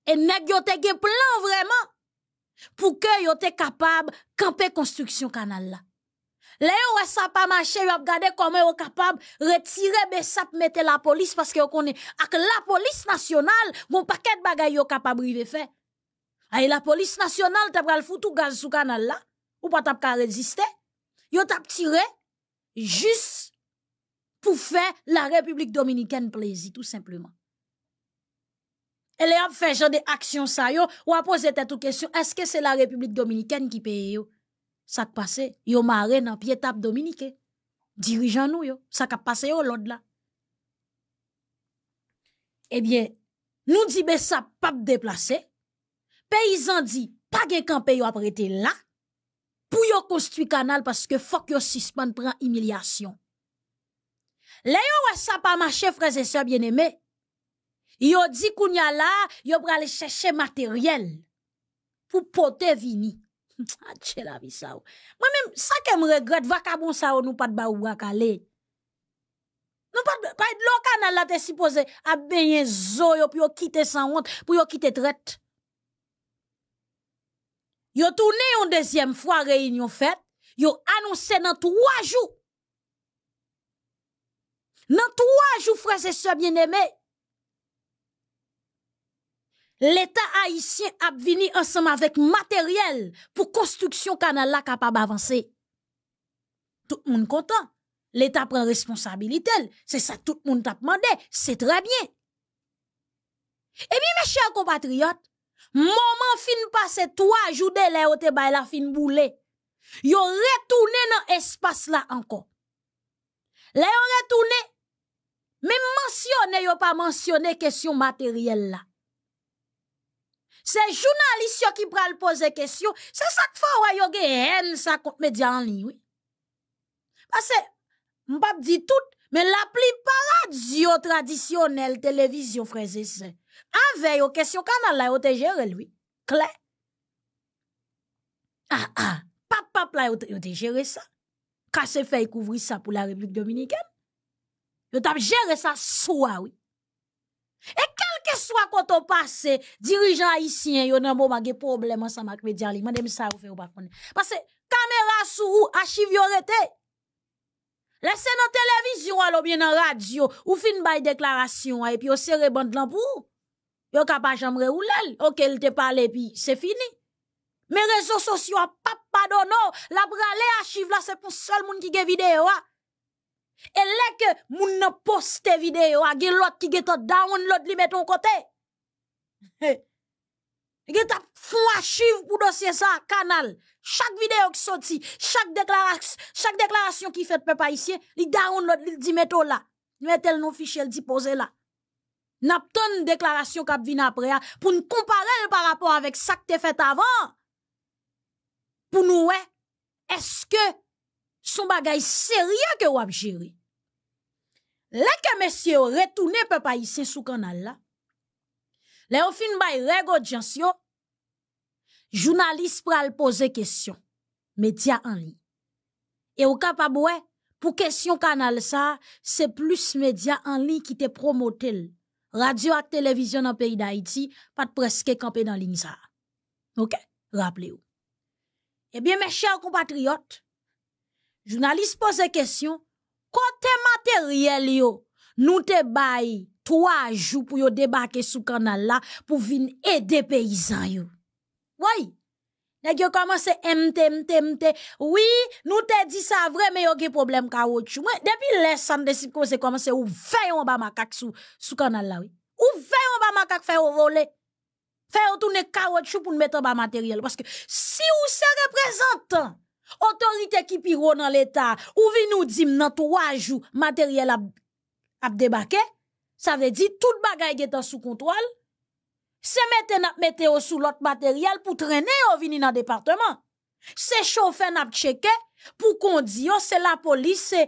et nèg yo te gen plan vraiment pour que yo te capable camper construction canal là. Là yo ça pas marché, yo regarder comment yo capable retirer de ben mettre la police parce que yo connaît avec la police nationale Mon paquet de bagaille yo capable river faire. Et la police nationale t'a tout foutou gaz sous canal là ou pas t'a pas résister. Yo t'a tiré juste pour faire la République dominicaine plaisir tout simplement. E le ap fè jan de aksyon sa yo, ou ap pose tètou kèsyon, eske se la Republik Dominikèn ki peye yo? Sa k passe, yo mare nan piye tap Dominikèn. Dirijan nou yo, sa k ap passe yo lòd la. Ebyen, eh nou dibe sa pap deplase, peyizan di, pa genkanpe yo ap rete la, pou yo konstwi kanal paske fòk yo sispande pran imilyasyon. Le yo wè sa pa manche, frèzè sè, bienemè, Yo y kounya la, yo aller chercher matériel pour porter vini. Atche ah, la vi sa ou. sa ke m regret, vakabon sa ou pas pat ba ou Nous pas. pas de lo kanal la te supposé à baigner zo yo pou yo kite sans pour yo kite traite. Yo tourné yon deuxième fois réunion faite, yo annoncé dans trois jours. Dans trois jours, frères et sœurs bien-aimés, l'État haïtien a venu ensemble avec matériel pour construction canal là capable avancer. Tout le monde content. L'État prend responsabilité. C'est ça tout le monde t'a demandé. C'est très bien. Eh bien, mes chers compatriotes, moment fin passé trois jours de l'air te fin boule. Yo retourné dans l'espace là encore. Là retourné, mais mentionné yo pas mentionné question matérielle là. C'est journalistes qui pral poser question. C'est ça que faut yo gen haine ça contre médias en ligne oui. Parce que m'pa di tout, mais la plupart radio traditionnelles, télévision frères et sœurs. Avec aux question canal là yo te gère lui. Claire. Ah ah, pas pap là yo te gère ça. Kase fait couvrir ça pour la République dominicaine. Yo t'a géré ça soit oui. Et que soit quand on passe, dirigeant haïtien, yon nan moment problème avec média li. ou Parce que caméra sous archive yo rete. Laissez nan télévision bien radio ou fin bay déclaration et puis serre bande lan pour. Yon ka pas ou lel. OK, il parle puis c'est fini. Mes réseaux sociaux pas pardonné. La bralé archive là c'est pour seul monde qui gen vidéo. Hein. Et là que moun nan poste vidéo, a gen l'autre qui gen download li met ton côté. Gen ta fou archive pour dossier ça canal. Chaque vidéo qui sorti, chaque déclaration, chaque déclaration qui fait peuple haïtien, li download li di met là. Mettez le nom fichier, le dipose là. N'a pas de déclaration qui vient après, pour nous comparer par rapport avec ça que tu fait avant. Pour nous, est-ce que son bagay sérieux que vous avez Là que monsieur retourne papa ici sous canal là. Là on fin bay reg audience yo. Journaliste pral poser question. Média en ligne. Et au capable pour question canal ça, c'est plus médias en ligne qui te promote Radio et télévision dans pays d'Haïti pas presque campé dans ligne ça. OK? Rappelez-vous. Eh bien mes chers compatriotes, jounalist pose kesyon, kote materyel yo, nou te bayi, 3 jou pou yo debake sou kanal la, pou vin ede peyizan yo. Woy, neg yo komanse mte, mte, mte, woy, nou te di sa vremen, yo ki problem kawotchou, mwen, depi lesan desi komanse, ou veyon ba makak sou kanal la, ou veyon ba makak fè ou role, fè ou toune kawotchou pou nou metan ba materyel, paske si ou se reprezentan, Otorite ki piro nan l'Etat ou vi nou dim nan 3 jou materyel ap debake, sa ve di tout bagay getan sou kontwal, se mette nan ap mette oh, yo sou lot materyel pou trene yo vini nan departement. Se choufe nan ap cheke pou kon di yo, se la polis, se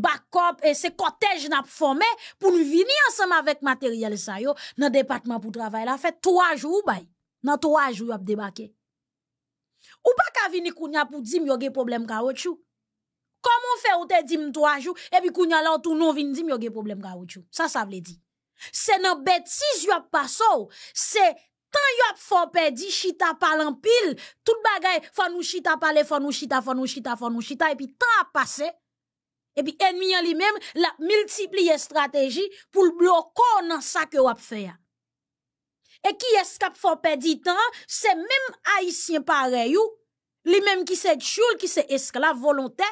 bakop, se kotej nan ap fome, pou nou vini ansem avèk materyel sa yo nan departement pou travay la fè. 3 jou ou bay, nan 3 jou yo ap debake. Ou pa ka vini kounya pou dim yoge problem ka wot chou Koman fe ou te dim to a jou Epi kounya la ou tou nou vini dim yoge problem ka wot chou Sa sa vle di Se nan betis yo ap paso Se tan yo ap fon pe di Chita palan pil Tout bagay fon nou chita pale fon nou chita fon nou chita fon nou chita Epi tan ap pase Epi enmian li mem la Multipliye strategi Poul bloko nan sa ke yo ap fe ya E ki eskap fò pè di tan, se mèm haisyen parè you, li mèm ki se tchoul, ki se esklav volontè,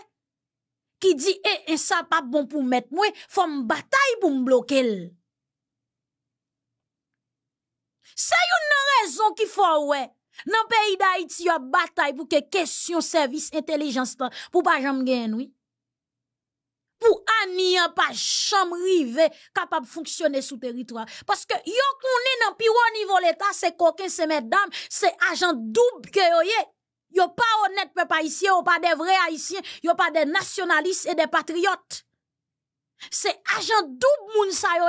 ki di, e, eh, en eh, sa pa bon pou mèt mwen, fò m batay pou m blokèl. Se yon nan rezon ki fò wè, nan peyi da iti yo batay pou ke kesyon servis intelijans tan, pou pa jam gen wè. pour aniyan pas chambre rivé capable fonctionner sous territoire parce que yo konnen dans pi haut niveau l'état c'est coquin c'est mesdames c'est agent double que yo yo pas honnête peuple haïtien yo pas des vrais haïtiens yo pas des nationalistes et des patriotes c'est agent double moun sa yo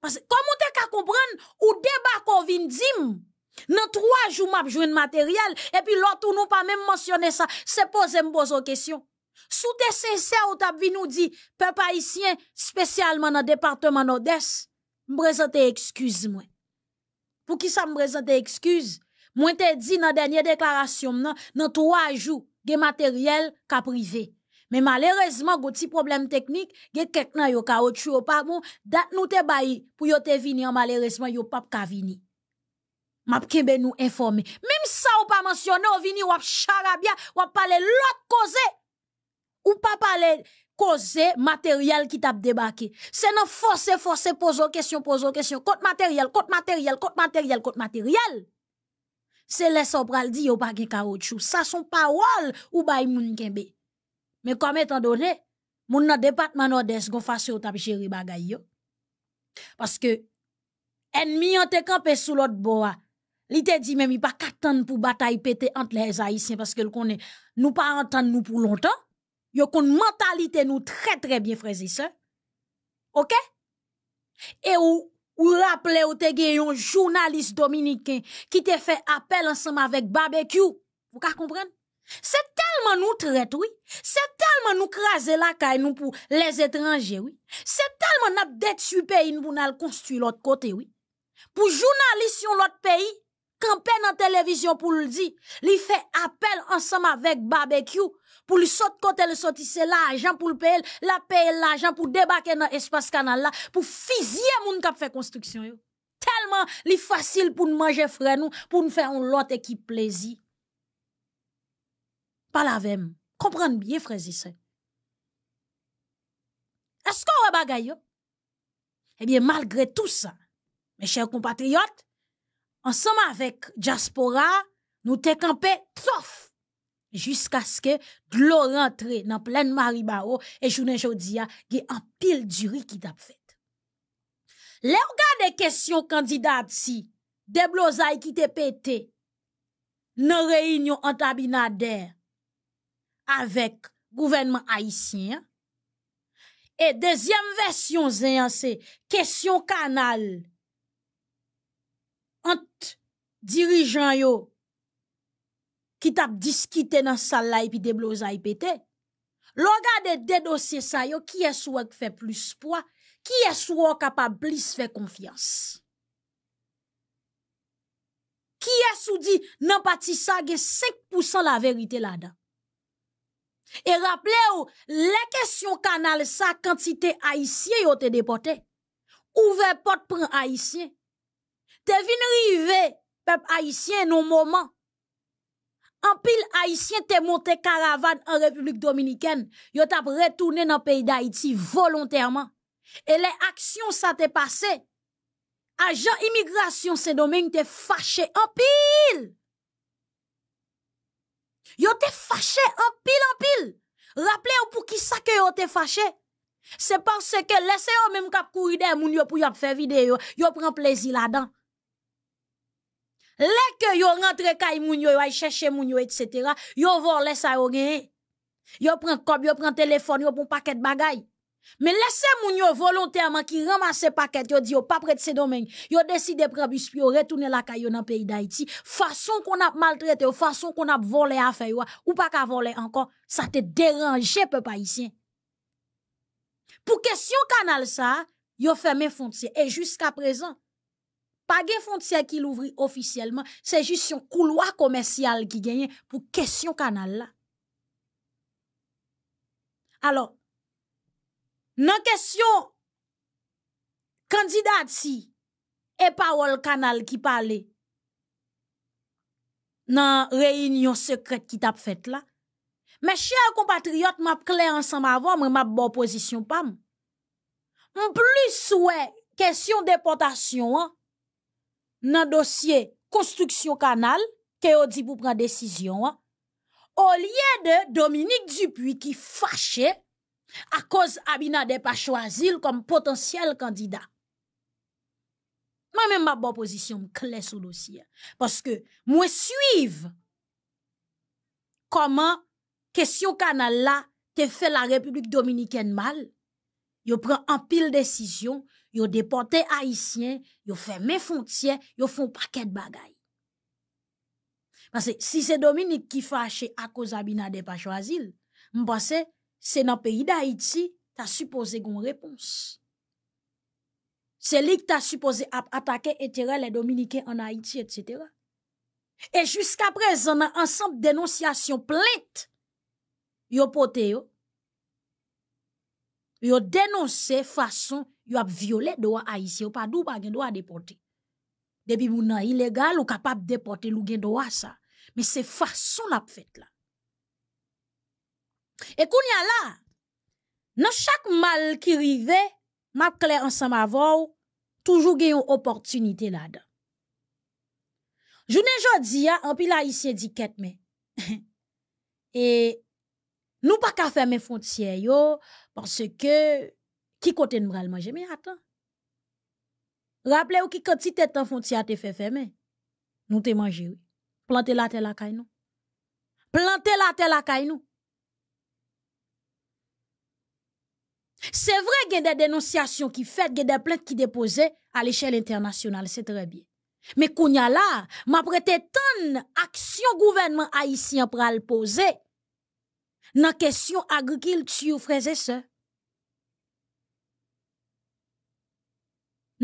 parce que comment t'es qu'à comprendre ou débat qu'on vient dim dans trois jours m'a joindre matériel et puis l'autre nous pas même mentionner ça c'est poser me bonne question Sou te sensè ou tap vi nou di pe pa isyen spesyalman nan departeman nou des, mbrezante ekskuz mwen. Pou ki sa mbrezante ekskuz, mwen te di nan denye deklarasyon mnen nan 3 ajou ge materyel ka prive. Men malerezman gouti problem teknik, ge kekna yo ka otu yo pa mwen, bon, dat nou te bayi pou yo te vini an malerezman yo pap ka vini. Map kebe nou informe. Mem sa ou pa mensyon nou vini wap charabia, wap pale lot koze. ou pas parler causer matériel qui t'a débarqué. C'est non forcer, forcer, poser question, poser questions Contre matériel, contre matériel, contre matériel, contre matériel. C'est les sobral dit ou pas de caoutchouc. Ça sont paroles ou baï moun kembe. Mais comme étant donné, moun nan département nord-est gon fasse ou tap gérer bagay Parce que ennemi ont te campé sous l'autre bois. il te dit même il pas ans pour bataille pété entre les haïtiens parce que le connaît nous pas entendre nous pour longtemps. Yo kon mentalite nou tre tre bien frezi se. Ok? E ou rappele ou te gen yon jounalist dominiken ki te fe apel ansam avek barbekyou. Fou kar kompren? Se telman nou trete, oui. Se telman nou kreze laka e nou pou les etranger, oui. Se telman nap detu peyi nou pou nal konstu lot kote, oui. Pou jounalist yon lot peyi, kan pen an televizyon pou l di li fe apel ansam avek barbekyou. pour le sort côté le sorti c'est l'argent pour le payer, la payer l'argent pour débarquer dans espace canal là pour fusiller qui k'ap fait construction Tellement li facile pour nous manger frère nous, pour nous faire un lot qui plaisir. Pas la même. Comprendre bien frère ici Est-ce qu'on bagay yo? Eh bien malgré tout ça, mes chers compatriotes, ensemble avec diaspora, nous t'es campé trop Jusk aske glou rentre nan plen Maribaro e jounen jodia ge an pil duri ki tap fet. Le ou gade kesyon kandidat si deblozay ki te pete nan reynyon an tabinader avek gouvenman Haitien e dezyem versyon zeyan se kesyon kanal ant dirijan yo ki tap diskite nan sal la epi deblo zay e pete. Lo gade dedosye say yo, ki es wak fe plus pwa, ki es wak apablis fe konfians. Ki es wadi nan pati sa ge sek pousan la verite la da. E rapple yo, le kesyon kanal sa kantite aisyen yo te depote, ouve pot pren aisyen, te vinrive pep aisyen nou mouman, En pile haïtien te monté caravane en République dominicaine, yo t'ap retourné dans le pays d'Haïti volontairement. Et les actions ça t'est passé. agents immigration Saint-Domingue t'est fâché en pile. Yo t'est fâché en pile en pile. Rappelez-vous pour qui ça que yo t'est fâché. C'est parce que les vous même cap courir des moun yo pour y faire vidéo, yo prend plaisir là-dedans les que yo rentre kay moun yo ay chercher moun yo et cetera yo volé ça yo gagné yo prend yo prend téléphone yo paket paquet bagay. mais laissez moun yo volontairement qui ramasse paquet yo dit yo pas prêt ces domaines yo décide prend bus pour retourner la caillou dans pays d'Haïti façon qu'on a maltraité façon qu'on a volé affaire ou pas qu'a volé encore ça te dérange peu haïtien pour question canal ça yo fermé frontières. et jusqu'à présent Page fontia ki louvri ofisyelman, se jist yon kouloa komersyal ki genyen pou kesyon kanal la. Alo, nan kesyon kandidat si e pawol kanal ki pale nan reyon sekret ki tap fet la, me chèr kompatriot map kle ansan ma avon, me map bo oposisyon pam. Moun plis ouè kesyon deportasyon an, nan dosye konstruksyon kanal, ke yo di pou pran desisyon an, o liye de Dominique Dupuis ki fache a koz Abinade Pachouazil kom potensyel kandida. Man men ma bon posisyon m kle sou dosye, paske mwen suiv koman kesyon kanal la ke fe la Republik Dominikèn mal, yo pran an pil desisyon Yo depote Haitien, yo fèmè fontyen, yo fèm pa kèd bagay. Mpase, si se Dominique ki fache akouza binade pa chwazil, mpase, se nan peyi d'Haïti, ta suppose goun repons. Se lik ta suppose ap atake etirele Dominikè an Haïti, etc. E jysk apre, zan nan ansanp denonsyasyon plente, yo pote yo, yo denonse fason yo ap viole doa haïtien, ou pa dou pa gen doa déporter. Depuis moun nan illégal ou capable déporter lou gen doa ça. Mais c'est façon la fête là. Et kounya là, dans chaque mal qui rive, m'a clair ensemble avou, toujours gen une opportunité là-dedans. Jounen jodi ya, pi la isye di ket Et nous e, nou pa ka fermer frontières yo, parce que. Ki kote nou bral manje, mi atan. Raple ou ki konti tete tan fon ti a te fefe men. Nou te manje ou. Plante la te la kay nou. Plante la te la kay nou. Se vre gen de denonsyasyon ki fet, gen de plante ki depose, a l'eshelle internasyonal, se trebi. Me kounya la, ma prete ton aksyon gouvenman aisyen pral pose, nan kesyon agrikil tsyou freze se.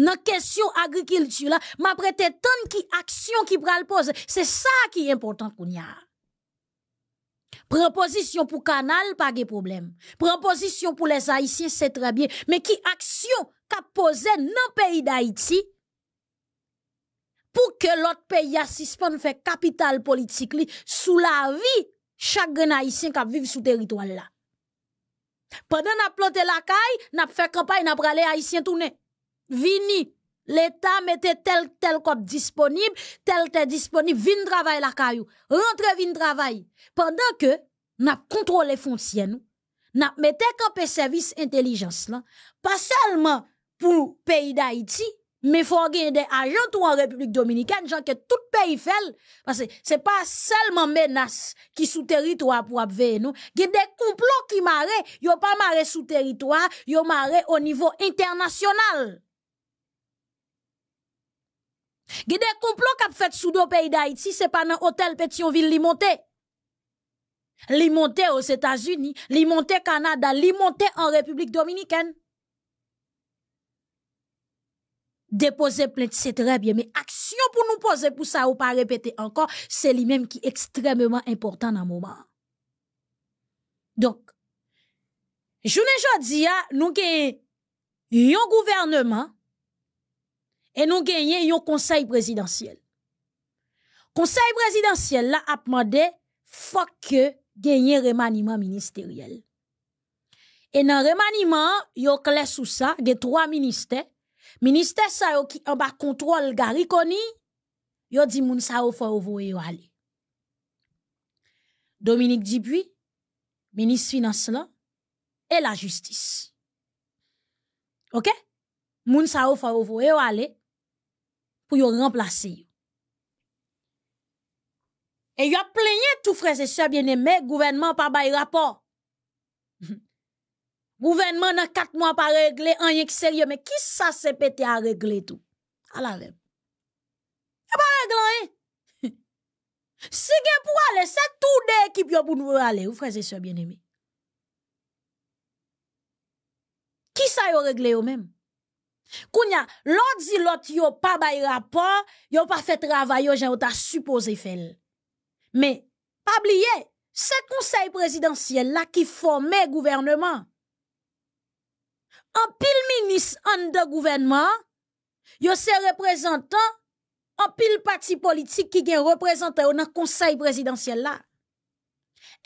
dans question agriculture là, m'a prêté tant qui action qui pral pose, c'est ça qui est important qu'on y a. Proposition pour canal pas de problème. Proposition pour les haïtiens c'est très bien, mais qui action qu'a posé dans pays d'Haïti pour que l'autre pays a suspend fait capital politique sous la vie chaque haïtien qui vit sous territoire là. Pendant n'a planté la caille, n'a fait campagne, n'a pralé haïtien tourner vini. L'État mettait tel, tel cop disponible, tel, tel disponible, vin travail la caillou, rentre vin travail. Pendant que, n'a contrôlé foncier nous, n'a mettait campé service intelligence là, pas seulement pour pays d'Haïti, mais faut gagner des agents ou en République Dominicaine, gens que tout pays fait, parce que c'est pas seulement menace qui sous territoire pour nous, il y a des complots qui marrent, yo pas marré sous territoire, yo marré au niveau international. Gede complot kap fait sous le pays d'Haïti, c'est pas dans hôtel Pétionville li monte. Li monte aux États-Unis, li au Canada, li monte en République dominicaine. Déposer plainte, c'est très bien, mais action pour nous poser pour ça ou pas répéter encore, c'est lui-même qui est extrêmement important dans moment. Donc, je journée jodi nous avons un gouvernement et nous gagnons un conseil présidentiel. Conseil présidentiel là a demandé faut que un remaniement ministériel. Et dans remaniement, il y sous ça, trois ministères. Ministère ça qui en bas contrôle Gariconi, yo dit moun ça au faut vous aller. Dominique Dupuis, ministre finance là et la justice. OK Moun ça au faut vous aller. pou yon remplase yon. E yon plenye tout frese se biene me, gouvenman pa bay rapor. Gouvenman nan kat mwa pa regle, an yon ki serye, me ki sa se pete a regle tout? A la rem. A pa regle an yon. Se gen pou ale, se tou de ekip yon pou nou ale, ou frese se biene me. Ki sa yon regle yo menm? Kounya, l'autre dit l'autre yo pas bay rapport, yo pas fait travail yo jan ta supposé faire. Mais pas oublier, ce conseil présidentiel là qui formait gouvernement. En pile ministre en de gouvernement, yo se représentant en pile parti politique qui gen représentant dans conseil présidentiel là.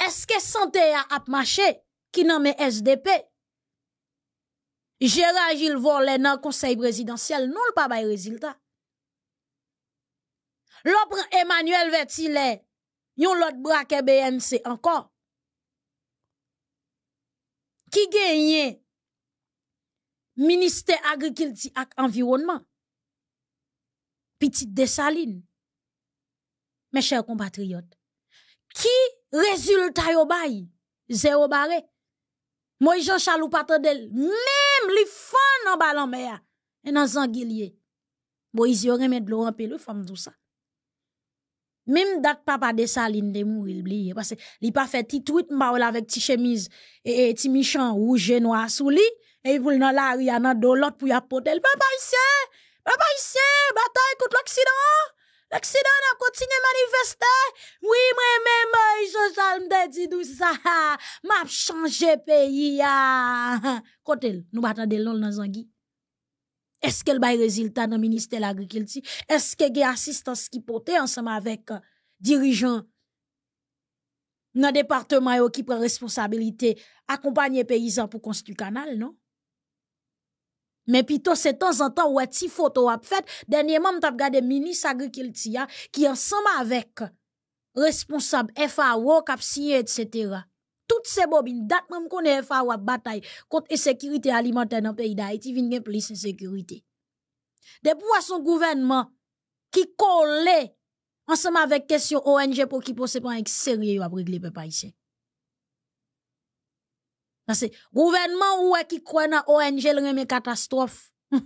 Est-ce que santé a marché qui nomme SDP? Gérard Gilles volé dans le conseil présidentiel, non le pas de résultat. L'opre Emmanuel Vettile, yon l'autre braque BNC encore. Qui gagne ministère agriculture et environnement? Petite Dessaline. Mes chers compatriotes, qui résultat yo bail? Zéro barré. Moi, Jean Charles pas d'elle, même li fon en ballon mer et dans sanglier. Moïse yo ont de l'eau en pile femme tout ça. Même dat papa de Saline de mourir blie parce que li pas fait petit tweet avec ti chemise et, un ti michan rouge et noir sous li et il dans la rue nan un l'autre pour y apporter papa ici. Papa ici, bataille contre l'Occident. L'accident a continué à manifester. Oui, moi même, euh, je me dit tout ça. Je changé pays. Côté, nous battons de le dans zangi Est-ce qu'elle a un résultat dans le ministère de l'Agriculture? Est-ce qu'elle a une assistance qui pote ensemble avec les euh, dirigeants dans le département qui prend responsabilité d'accompagner les paysans pour construire le canal, mais plutôt c'est de temps en temps où il photo a fait dernièrement m'tap regardé ministre agriculture qui ensemble avec responsable FAO cap etc. toutes ces bobines date même fait FAO bataille contre insécurité alimentaire dans le pays d'Haïti vinn police plus insécurité des pouvoirs son gouvernement qui collait ensemble avec question ONG pour qui pour c'est pas sérieux à régler peuple haïtien parce que gouvernement qui croit dans ONG remet catastrophe.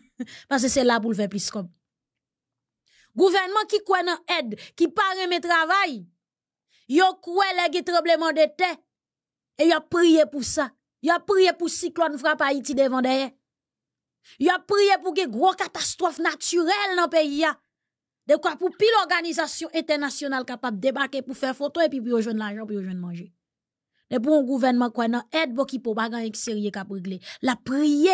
Parce que c'est là pour le faire plus comme. Gouvernement qui croit dans aide, qui parle remet travail. Yo croit les tremblement de terre. Et a prié pour ça. a prié pour cyclone frappe Haïti devant derrière. a prié pour que gros catastrophe naturelle dans le pays ya. De quoi pour pile organisation internationale capable de débarquer pour faire photo et puis pour de l'argent, pour manger. Le bon gouvernement quoi non aide pour pas gagner qu'à régler. La prier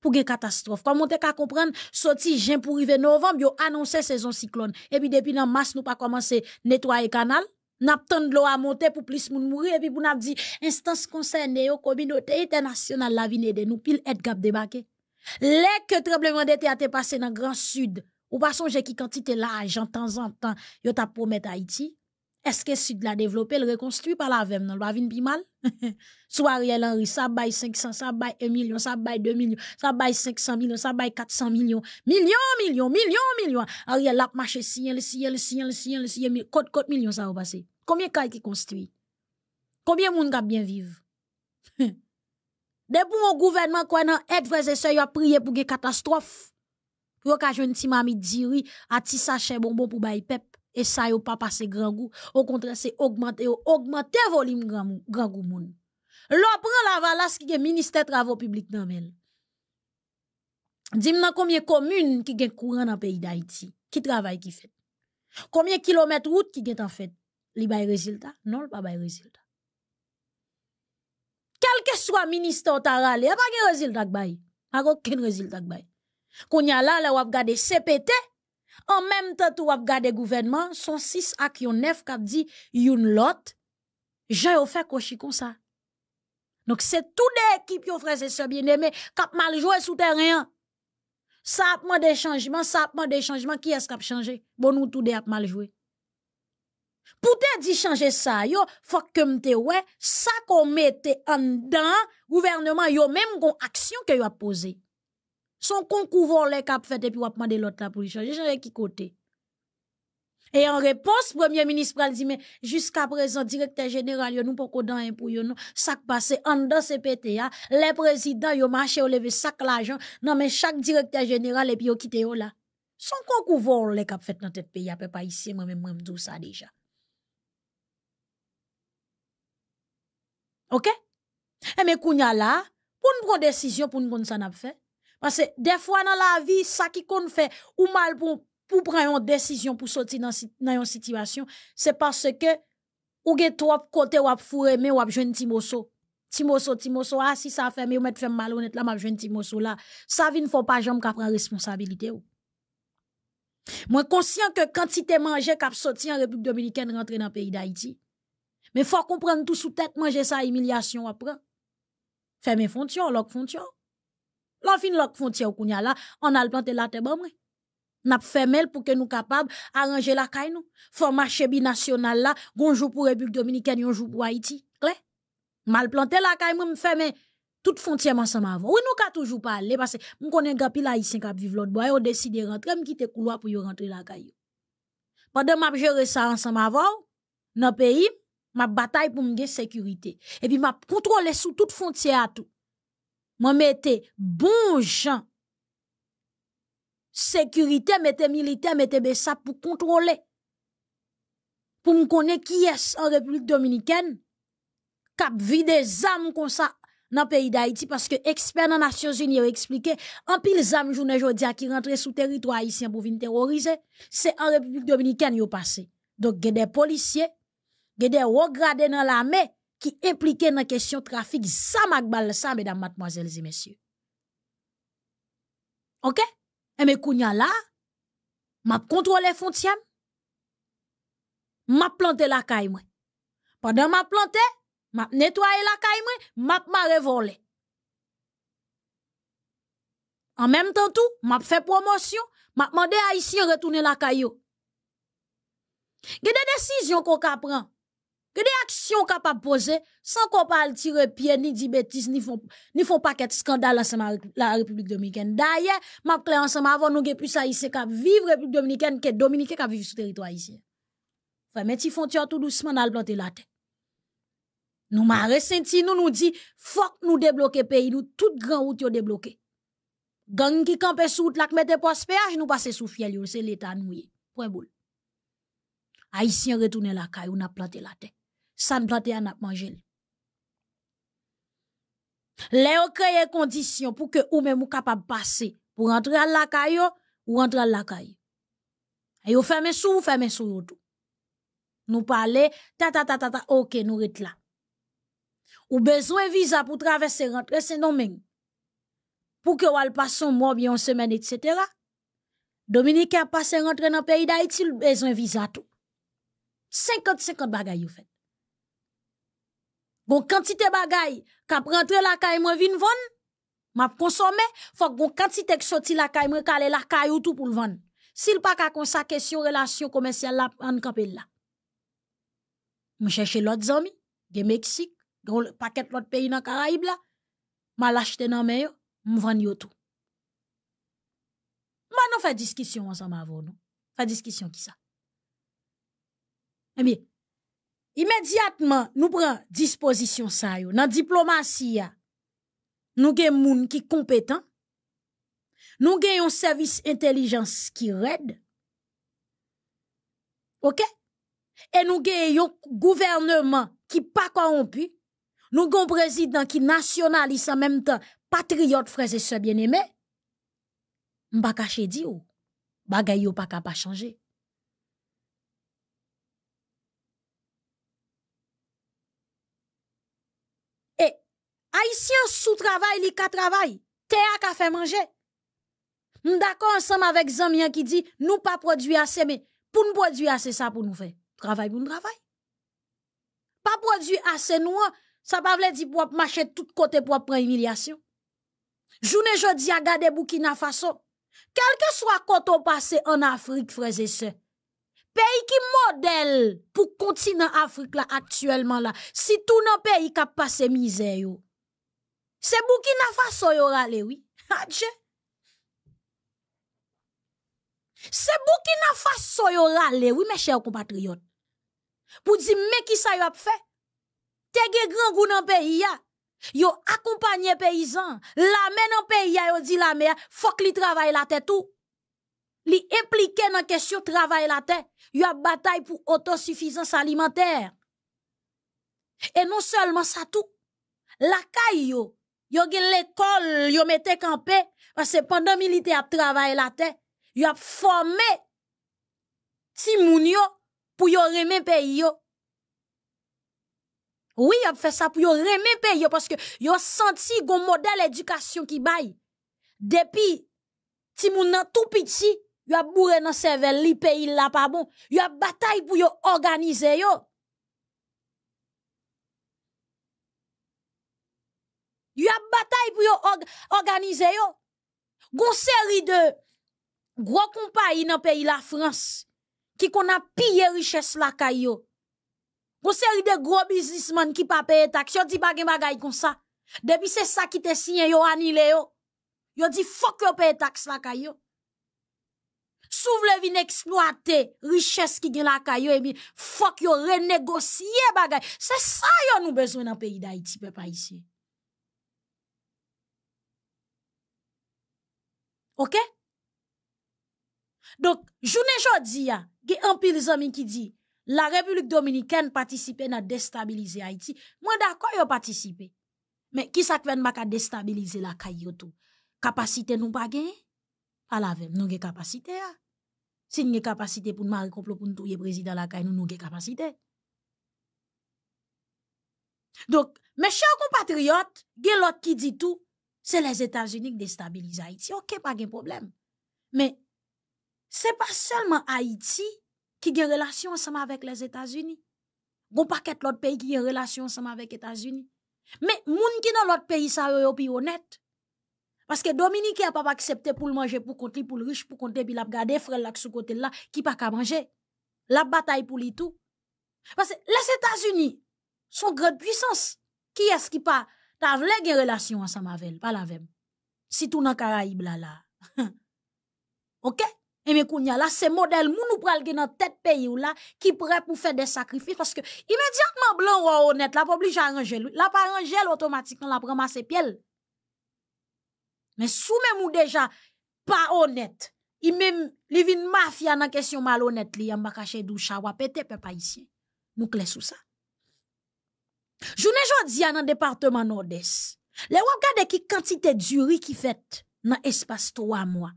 pour une catastrophe. Comme vous comprenez, ka comprendre sorti juin pour arriver novembre, yo annoncé saison cyclone et puis depuis mars nous pas commencé nettoyer canal. N'a de l'eau à monter pour plus moun mourir, et puis vous n'avez dit, instance concernée, aux communauté internationale, la de nous, pile aide gap débarquer. Les que tremblement d'été a été passé dans le grand sud, ou pas songer qui quantité l'argent, temps en temps, yo t'a promet Haïti. Est-ce que si la développé, le reconstruit par la vem ne va pas venir pi mal? Soit Ariel Henry, ça baille 500, ça baille 1 million, ça baille 2 millions, ça baille 500 millions, ça baille 400 millions. Millions, millions, millions, millions. Ariel si elle, si elle, si elle, siyen, kote, kote ça sa passer. Combien Koumyen qui construit? Combien de monde a bien vivre? Depuis mon gouvernement kwa nan et vreze se il a priye pou ge Pour pou y ka une petite mamie diri, ati sache bonbon pour bay pep. e sa yo pa pase grangou, o kontre se augmante yo, augmante volim grangou moun. Lo apren la valas ki gen minister travou publik nan men. Dime nan komye komyun ki gen kouren nan peyi da iti, ki travay ki fet. Komiye kilometre oud ki gen tan fet, li bay rezilta? Non l pa bay rezilta. Kelke swa minister otara li, apak gen reziltak bay? Ako ken reziltak bay? Kou nyalan la wap gade CPT, En même temps, tout va le gouvernement, son 6 à yon 9 kap dit yon lot, J'ai offert fait kouchi comme ça. Donc, c'est tout de équipe yon frère et bien aimé, a mal joué sous terrain. Ça a pris de changement, ça a pris de changement, qui est-ce a changé? Bon, nous tout de a mal joué. Pour te dire changer ça, yo, faut que m'te oué, ça qu'on mette en dedans, gouvernement, yo même qu'on action que yon a posé. Son konkouvor lè kap fèt epi wap mande lot la pou y chanje, jè jè lè ki kote. E yon repos premier ministral di men, Juska prezant direkter general yon nou poko dan yon pou yon nou, Sak basè, andan se pète ya, Le prezident yon manche yon leve sak la jan, Nan men chak direkter general epi yon kite yon la. Son konkouvor lè kap fèt nan tèt pe, Yapè pa isye, mwen men mwen mdou sa deja. Ok? E eh, men kounya la, Poun proun desisyon, poun bon, moun san ap fèt? Parce que des fois dans la vie, ça qui compte fait ou mal pour, prendre une décision pour sortir dans une situation, c'est parce que ou avez trop côté ou ap foure mais ou ap jeune timoso timoso timoso ah si ça fait mais ou mettre faire mal honnête là m'a timoso là ça ne faut pas jamais prendre responsabilité ou moi conscient que quand quantité manger k'ap sorti en république dominicaine rentré dans le pays d'haïti mais faut comprendre tout sous tête manger ça humiliation après. prend mes fonctions, lok fonctions. Lan fin lak fonte ou kounya la, an al plante lak te bomre. Nap femel pou ke nou kapab aranje lakay nou. Fon ma chebi nasyonal la, gounjou pou Repug Dominik, ken yonjou pou Haiti. Kle? Mal plante lakay, mwen feme, tout fonte amansan ma avon. Ou nou ka toujou pa ale, pase mwen konen gapi la isen kap vive lot boye, ou deside rentre, mwen kite kouloa pou yo rentre lakay yo. Padè mwen ap jere sa ansan ma avon, nan peyi, mwen ap batay pou mwen gen sekurite. E pi mwen ap kontrole sou tout fonte atou. moi mettez bon gens sécurité mettez militaire mettez ça pour contrôler pour me connaître qui est en République dominicaine cap vide des âmes comme ça dans pays d'Haïti parce que experts dans Nations Unies ont expliqué en pile les journée aujourd'hui, qui rentre sous territoire haïtien pour venir terroriser c'est en République dominicaine yo passé donc il y a des policiers il y a des gradés dans l'armée qui impliquait dans la question trafic, ça m'a ça, mesdames, mademoiselles et messieurs. Ok? Et eh, mes kounya là, m'ont contrôlé fontième m'ont planté la caille, Pendant Pendant m'a planté, m'a nettoyé la caille, moi, révolé. En même temps, tout, m'a fait promotion, m'a demandé à ici retourner la caille. Il y a des décisions qu'on il y a des actions capables de poser sans qu'on parle tirer pied ni dire bêtises ni font ni font pas qu'être scandale ensemble la République dominicaine. D'ailleurs, ma clé ensemble avant nous plus haïtien qui vivre République dominicaine que dominicain qui vivre sur territoire haïtien. Frère, mais tu font tout doucement dans planter la tête. Nous m'a ressenti nous nous dit faut que nous débloquer pays nous tout grand route yo Les Gang qui campe sur route la qui mette pas péage nous passons sous fiel c'est l'état nous. Point boule. Haïtien retourne la caille on a planté la tête. Ça plante pas. ap manjel. Le yon kreye condition pour que ou même mou capable passer pour rentrer à la caillou ou rentre al la on ferme les sou ou ferme sou sous. tout. Nous parle, ta ta ta ta ta, ok nous ret là. Ou besoin visa pou traverser, rentre, se non men. al ke un pason bien une semaine, etc. a passe rentre nan le pays d'Haïti, besoin visa tout. 50-50 bagay fait. fait. Gon kantite bagay, ka prentre lakay mwen vin von, map konsome, fok gon kantite ksoti lakay mwen kale lakay yotou pou lvan. Sil pa kakonsa kesyon relasyon komensyal la, an kapel la. Mwen cheshe lot zami, gen Meksik, gen paket lot peyi nan Karaib la, ma lachte nan meyo, mwen van yotou. Man nou fè diskisyon ansan mwen avon nou. Fè diskisyon ki sa. Emiye, immédiatement nous prenons disposition ça yo dans diplomatie nous des gens qui compétent nous avons un service intelligence qui raide OK et nous avons un gouvernement qui pas corrompu nous avons un président qui nationaliste en même temps patriote frère et soeur bien-aimés nous ne di pas pas changer Haïtiens sous travail, li ka travail. a ka fait manger. D'accord ensemble avec Zamien qui dit, nous pas produire assez, mais pour nous produire assez, ça pour nous faire. Travail pour nous travail. Pas produire assez, nous, hein. ça pas veut dire pour marcher de tous côtés pour prendre humiliation. Journée jeudi à garder Burkina Faso. Quel que soit le passé passe en Afrique, frères et sœurs, pays qui modèle pour continent Afrique là actuellement là, si tout nos pays qui a passé misère, yo. Se Boukina Faso yo rale, oui. Adje. Ah, Se Boukina Faso yo rale, oui, mes chers compatriotes. Pour dire, mais qui ça yo a fait? Te ge grand goût dans pays Yo accompagné paysan. La mère dans pays yo dit la mer, faut que li la tête tout. Li impliqué dans question travail la tête. Yo a bataille pour autosuffisance alimentaire. Et non seulement ça tout. La caille yo, Yo gen l'école, yo mette campé parce que pendant militaire a travaillé la terre, yo a formé ti moun yo pour yo remen pays yo. Oui, a fait ça pour yo remen pays yo parce que yo senti gon modèle éducation qui baille. Depuis ti moun nan tout petit, yo a bourré dans cervelle li pays là pas bon. Yo a bataille pour yo organiser yo. Yo ap batay pou yo organize yo. Gon seri de gro kompa yi nan peyi la Frans ki kon ap pye riches la kay yo. Gon seri de gro bizisman ki pa peye taks. Yo di bagen bagay kon sa. Depi se sa ki te sinye yo anile yo. Yo di fok yo peye taks la kay yo. Souvle vin eksploate riches ki gen la kay yo. Fok yo renegosye bagay. Se sa yo nou bezwen nan peyi da iti pe pa yisiye. Ok? Donk, jounen jodi ya, ge empil zami ki di, la Republik Dominikèn patisipe nan destabilize Haiti. Mwen da kwa yo patisipe? Men, ki sak ven baka destabilize la kay yo tou? Kapasite nou pa gen? A la vem, nou ge kapasite ya. Se nou ge kapasite pou nman rekomplo pou ntou ye prezident la kay, nou nou ge kapasite. Donk, men chè ou kon patriot, ge lot ki di tou, c'est les États-Unis qui déstabilisent Haïti. Ok, pas de problème. Mais ce n'est pas seulement Haïti qui a une relation ensemble avec les États-Unis. Il n'y a pas l'autre pays qui a une relation ensemble avec les États-Unis. Mais les gens qui dans l'autre pays, ça honnêtes. honnête. Parce que Dominique n'a pas accepté pour manger, pour compter, pour le riche, pour compter, puis la gardé frère là sous côté là, qui pas qu'à manger. La bataille pour lui tout. Parce que les États-Unis sont grande puissance. Qui est-ce qui pas ta vle gen relation ansan pas la vem. Si tout nan Caraïbe là là. ok? Et mes kounya là, la, se modèle moun ou pral gen nan tête pays ou la, ki pour pou des de Parce que immédiatement, blanc ou honnête, la obligé oblige lui, La pas aranjel automatiquement la prema se piel. Mais sou même ou déjà pas honnête, il même li vin mafia nan kesyon mal li, yamba kache dou ou pete pe pa isye. Nou ça. sa. Jounen jwa diyan nan departman no des, le wap gade ki kantite djuri ki fet nan espas 3 mwa.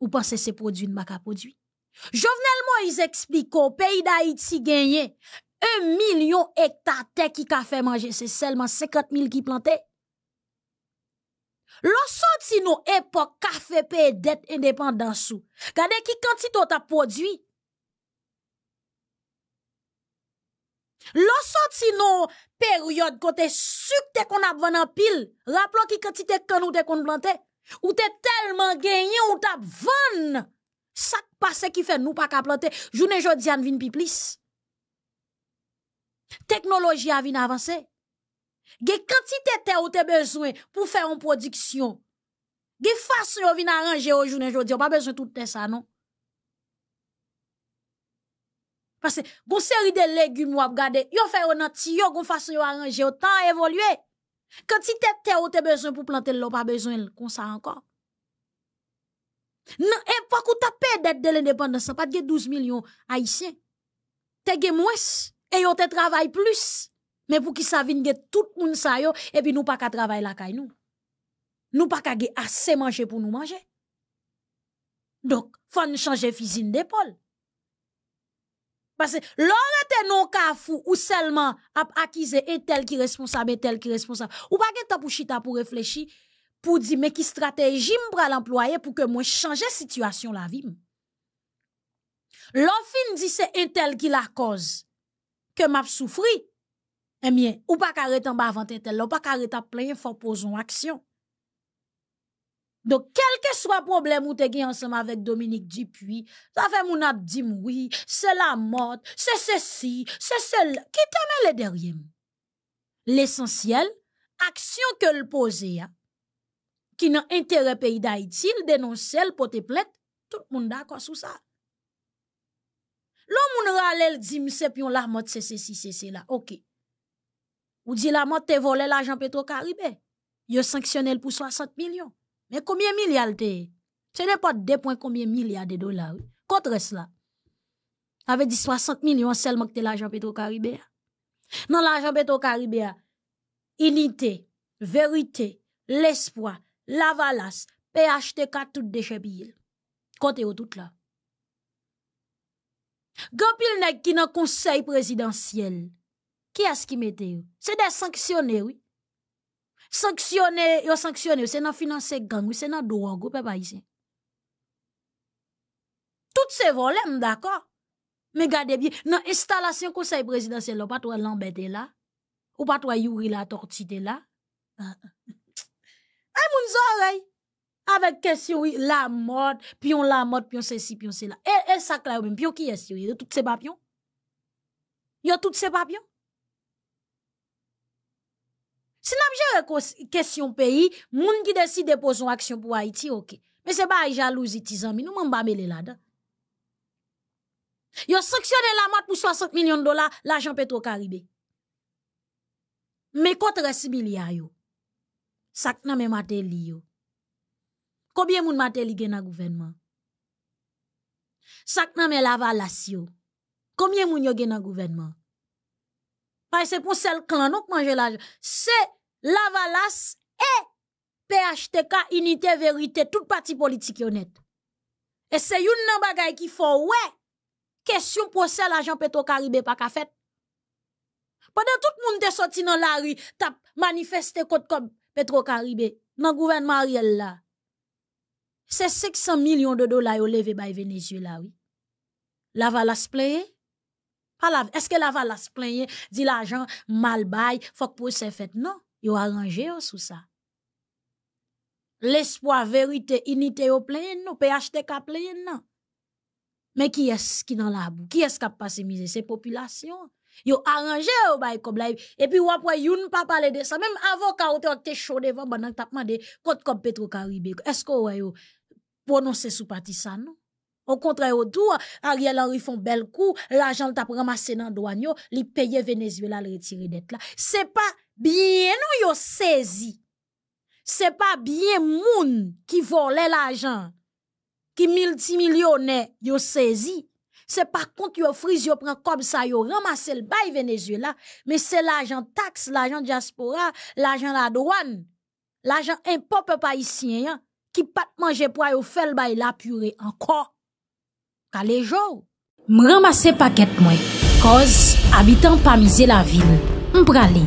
Ou panse se podwi nan maka podwi? Jouvenel mwa yis ekspliko, peyi da iti genyen, 1 milyon hektate ki kafe manje, se selman 50 mil ki plante. Lo son ti nou epok kafe pey det independansou, gade ki kantite o ta podwi, Lo sot si nou peryode kon te suk te kon apvan an pil, raplo ki kanti te kon ou te kon planten, ou te telman genyen ou te apvan, sak pa se ki fe nou pa ka planten, jounen jodi an vin pi plis. Teknoloji avin avanse, ge kanti te te ou te bezwen pou fe yon prodiksyon, ge fasyon vin aranje ou jounen jodi, ou pa bezwen tout te sa non. Parce que, une série de légumes, vous regardez, vous faites un anti, vous avez une façon d'arranger, vous avez évolué. Quand tu te ou besoin pour planter, vous n'avez pas besoin de ça encore. Non, et pas que tu as perdu de l'indépendance, pas de 12 millions haïtiens. Tu as moins, et tu travailles plus. Mais pour qui ça que tout le monde ça yo, et puis nous pas qu'à travailler la caille, nous. Nous pas qu'à assez manger pour nous manger. Donc, faut nous changer physique d'épaule. Parce que l'on non kafou ou seulement ap acquise et tel qui responsable et tel qui responsable. Ou pas gen pour chita pour réfléchir, pour dire mais qui stratégie m'a l'employé pour que moi change situation la vie. L'on dit c'est un tel qui la cause que m'a souffri. Eh bien, ou pas carré en bas avant tel, ou pas carré plein faut poser une action. Donc, quel que soit problème ou tu gen ensemble avec Dominique Dupuis, ça fait mon ap oui, c'est la mode, c'est ceci, c'est cela. Qui te met le derrière? L'essentiel, action que le pose qui n'a intérêt pays d'Haïti, le dénonce, pour pote plainte, tout le monde d'accord sur ça. L'homme moun rale dit c'est pion la mode, c'est ceci, c'est cela. OK. Ou dit la mode te volé l'argent Petro-Caribé. Yo sanctionné pour 60 millions. Mais combien de milliards te? Ce n'est pas 2 points combien de milliards de dollars. Contre cela, avec 60 millions seulement que l'argent pétro-caribéen. Dans l'argent pétro-caribéen, unité, vérité, l'espoir, l'avalas, PHTK, tout déchet pile. Côté tout là. Gopil nèg qui dans conseil présidentiel. Qui est-ce qui mette C'est des sanctionnés, oui. Sanksyonè, yo sanksyonè, se nan finanse gang, se nan drogo pe pa yi se. Tout se volè, m d'akor. Me gade bi, nan estalasyon konsey prezidansè la, patwa lambè de la. Ou patwa yuri la, tortite la. E moun zorey, avèk kesyon yi, la mod, piyon la mod, piyon se si, piyon se la. E, e sakla yo m, piyon kiye si, yo tout se papyon. Yo tout se papyon. Sin apje rekon kesyon peyi, moun ki desi depozon aksyon pou Haiti, ok, men se ba ay jalouz itizan mi, nou mwen mba mele la da. Yo saksyonen la mat pou 60 milyon dola, la jan petro karibe. Men kont resibi li a yo, sak nan men mate li yo, kobye moun mate li gen a gouvenman? Sak nan men lava las yo, kobye moun yo gen a gouvenman? Paye se pon sel klan, nou kmanje la jan, se... Lavalas et PHTK unité vérité tout parti politique honnête. Et c'est une nan qui faut ouais. Question procès l'agent Petro-Caribé pas qu'à fait. Pendant tout le monde est sorti dans la rue, t'a manifesté contre comme Petro-Caribé dans gouvernement Ariel là. C'est 600 millions de dollars yo levé par Venezuela oui. Lavalas plaît. Est-ce que Lavalas plaît dit l'argent mal bail, faut que procès fait non yo aranje yo vérité sa. L'espoir, vérité, inite yo pleyen nou, PHTK Mais qui qui est qui qui dans la boue, qui est-ce qui a population. Yo populations? yo bay kob Et puis après, pas parlé de ça. Même les ou te été devant, devant van banan de kot pétro petro est ce que yo prononcer sou pati sa non? Au contraire, au tout, Ariel Henry font bel coup, l'argent t'a ramassé dans douane, li paye Venezuela le retirer d'être là. C'est pas Biye nou yo sezi, se pa biye moun ki vole l ajan, ki milti milyonè yo sezi, se pa kont yo friz yo pren kob sa yo ramase l baye venezuela, me se l ajan taks, l ajan diaspora, l ajan la doan, l ajan impop pa isyen, ki pat manje pou a yo fel baye la pure, anko, ka lejou. M ramase paket mwen, koz abitan pa mize la vil, m prale.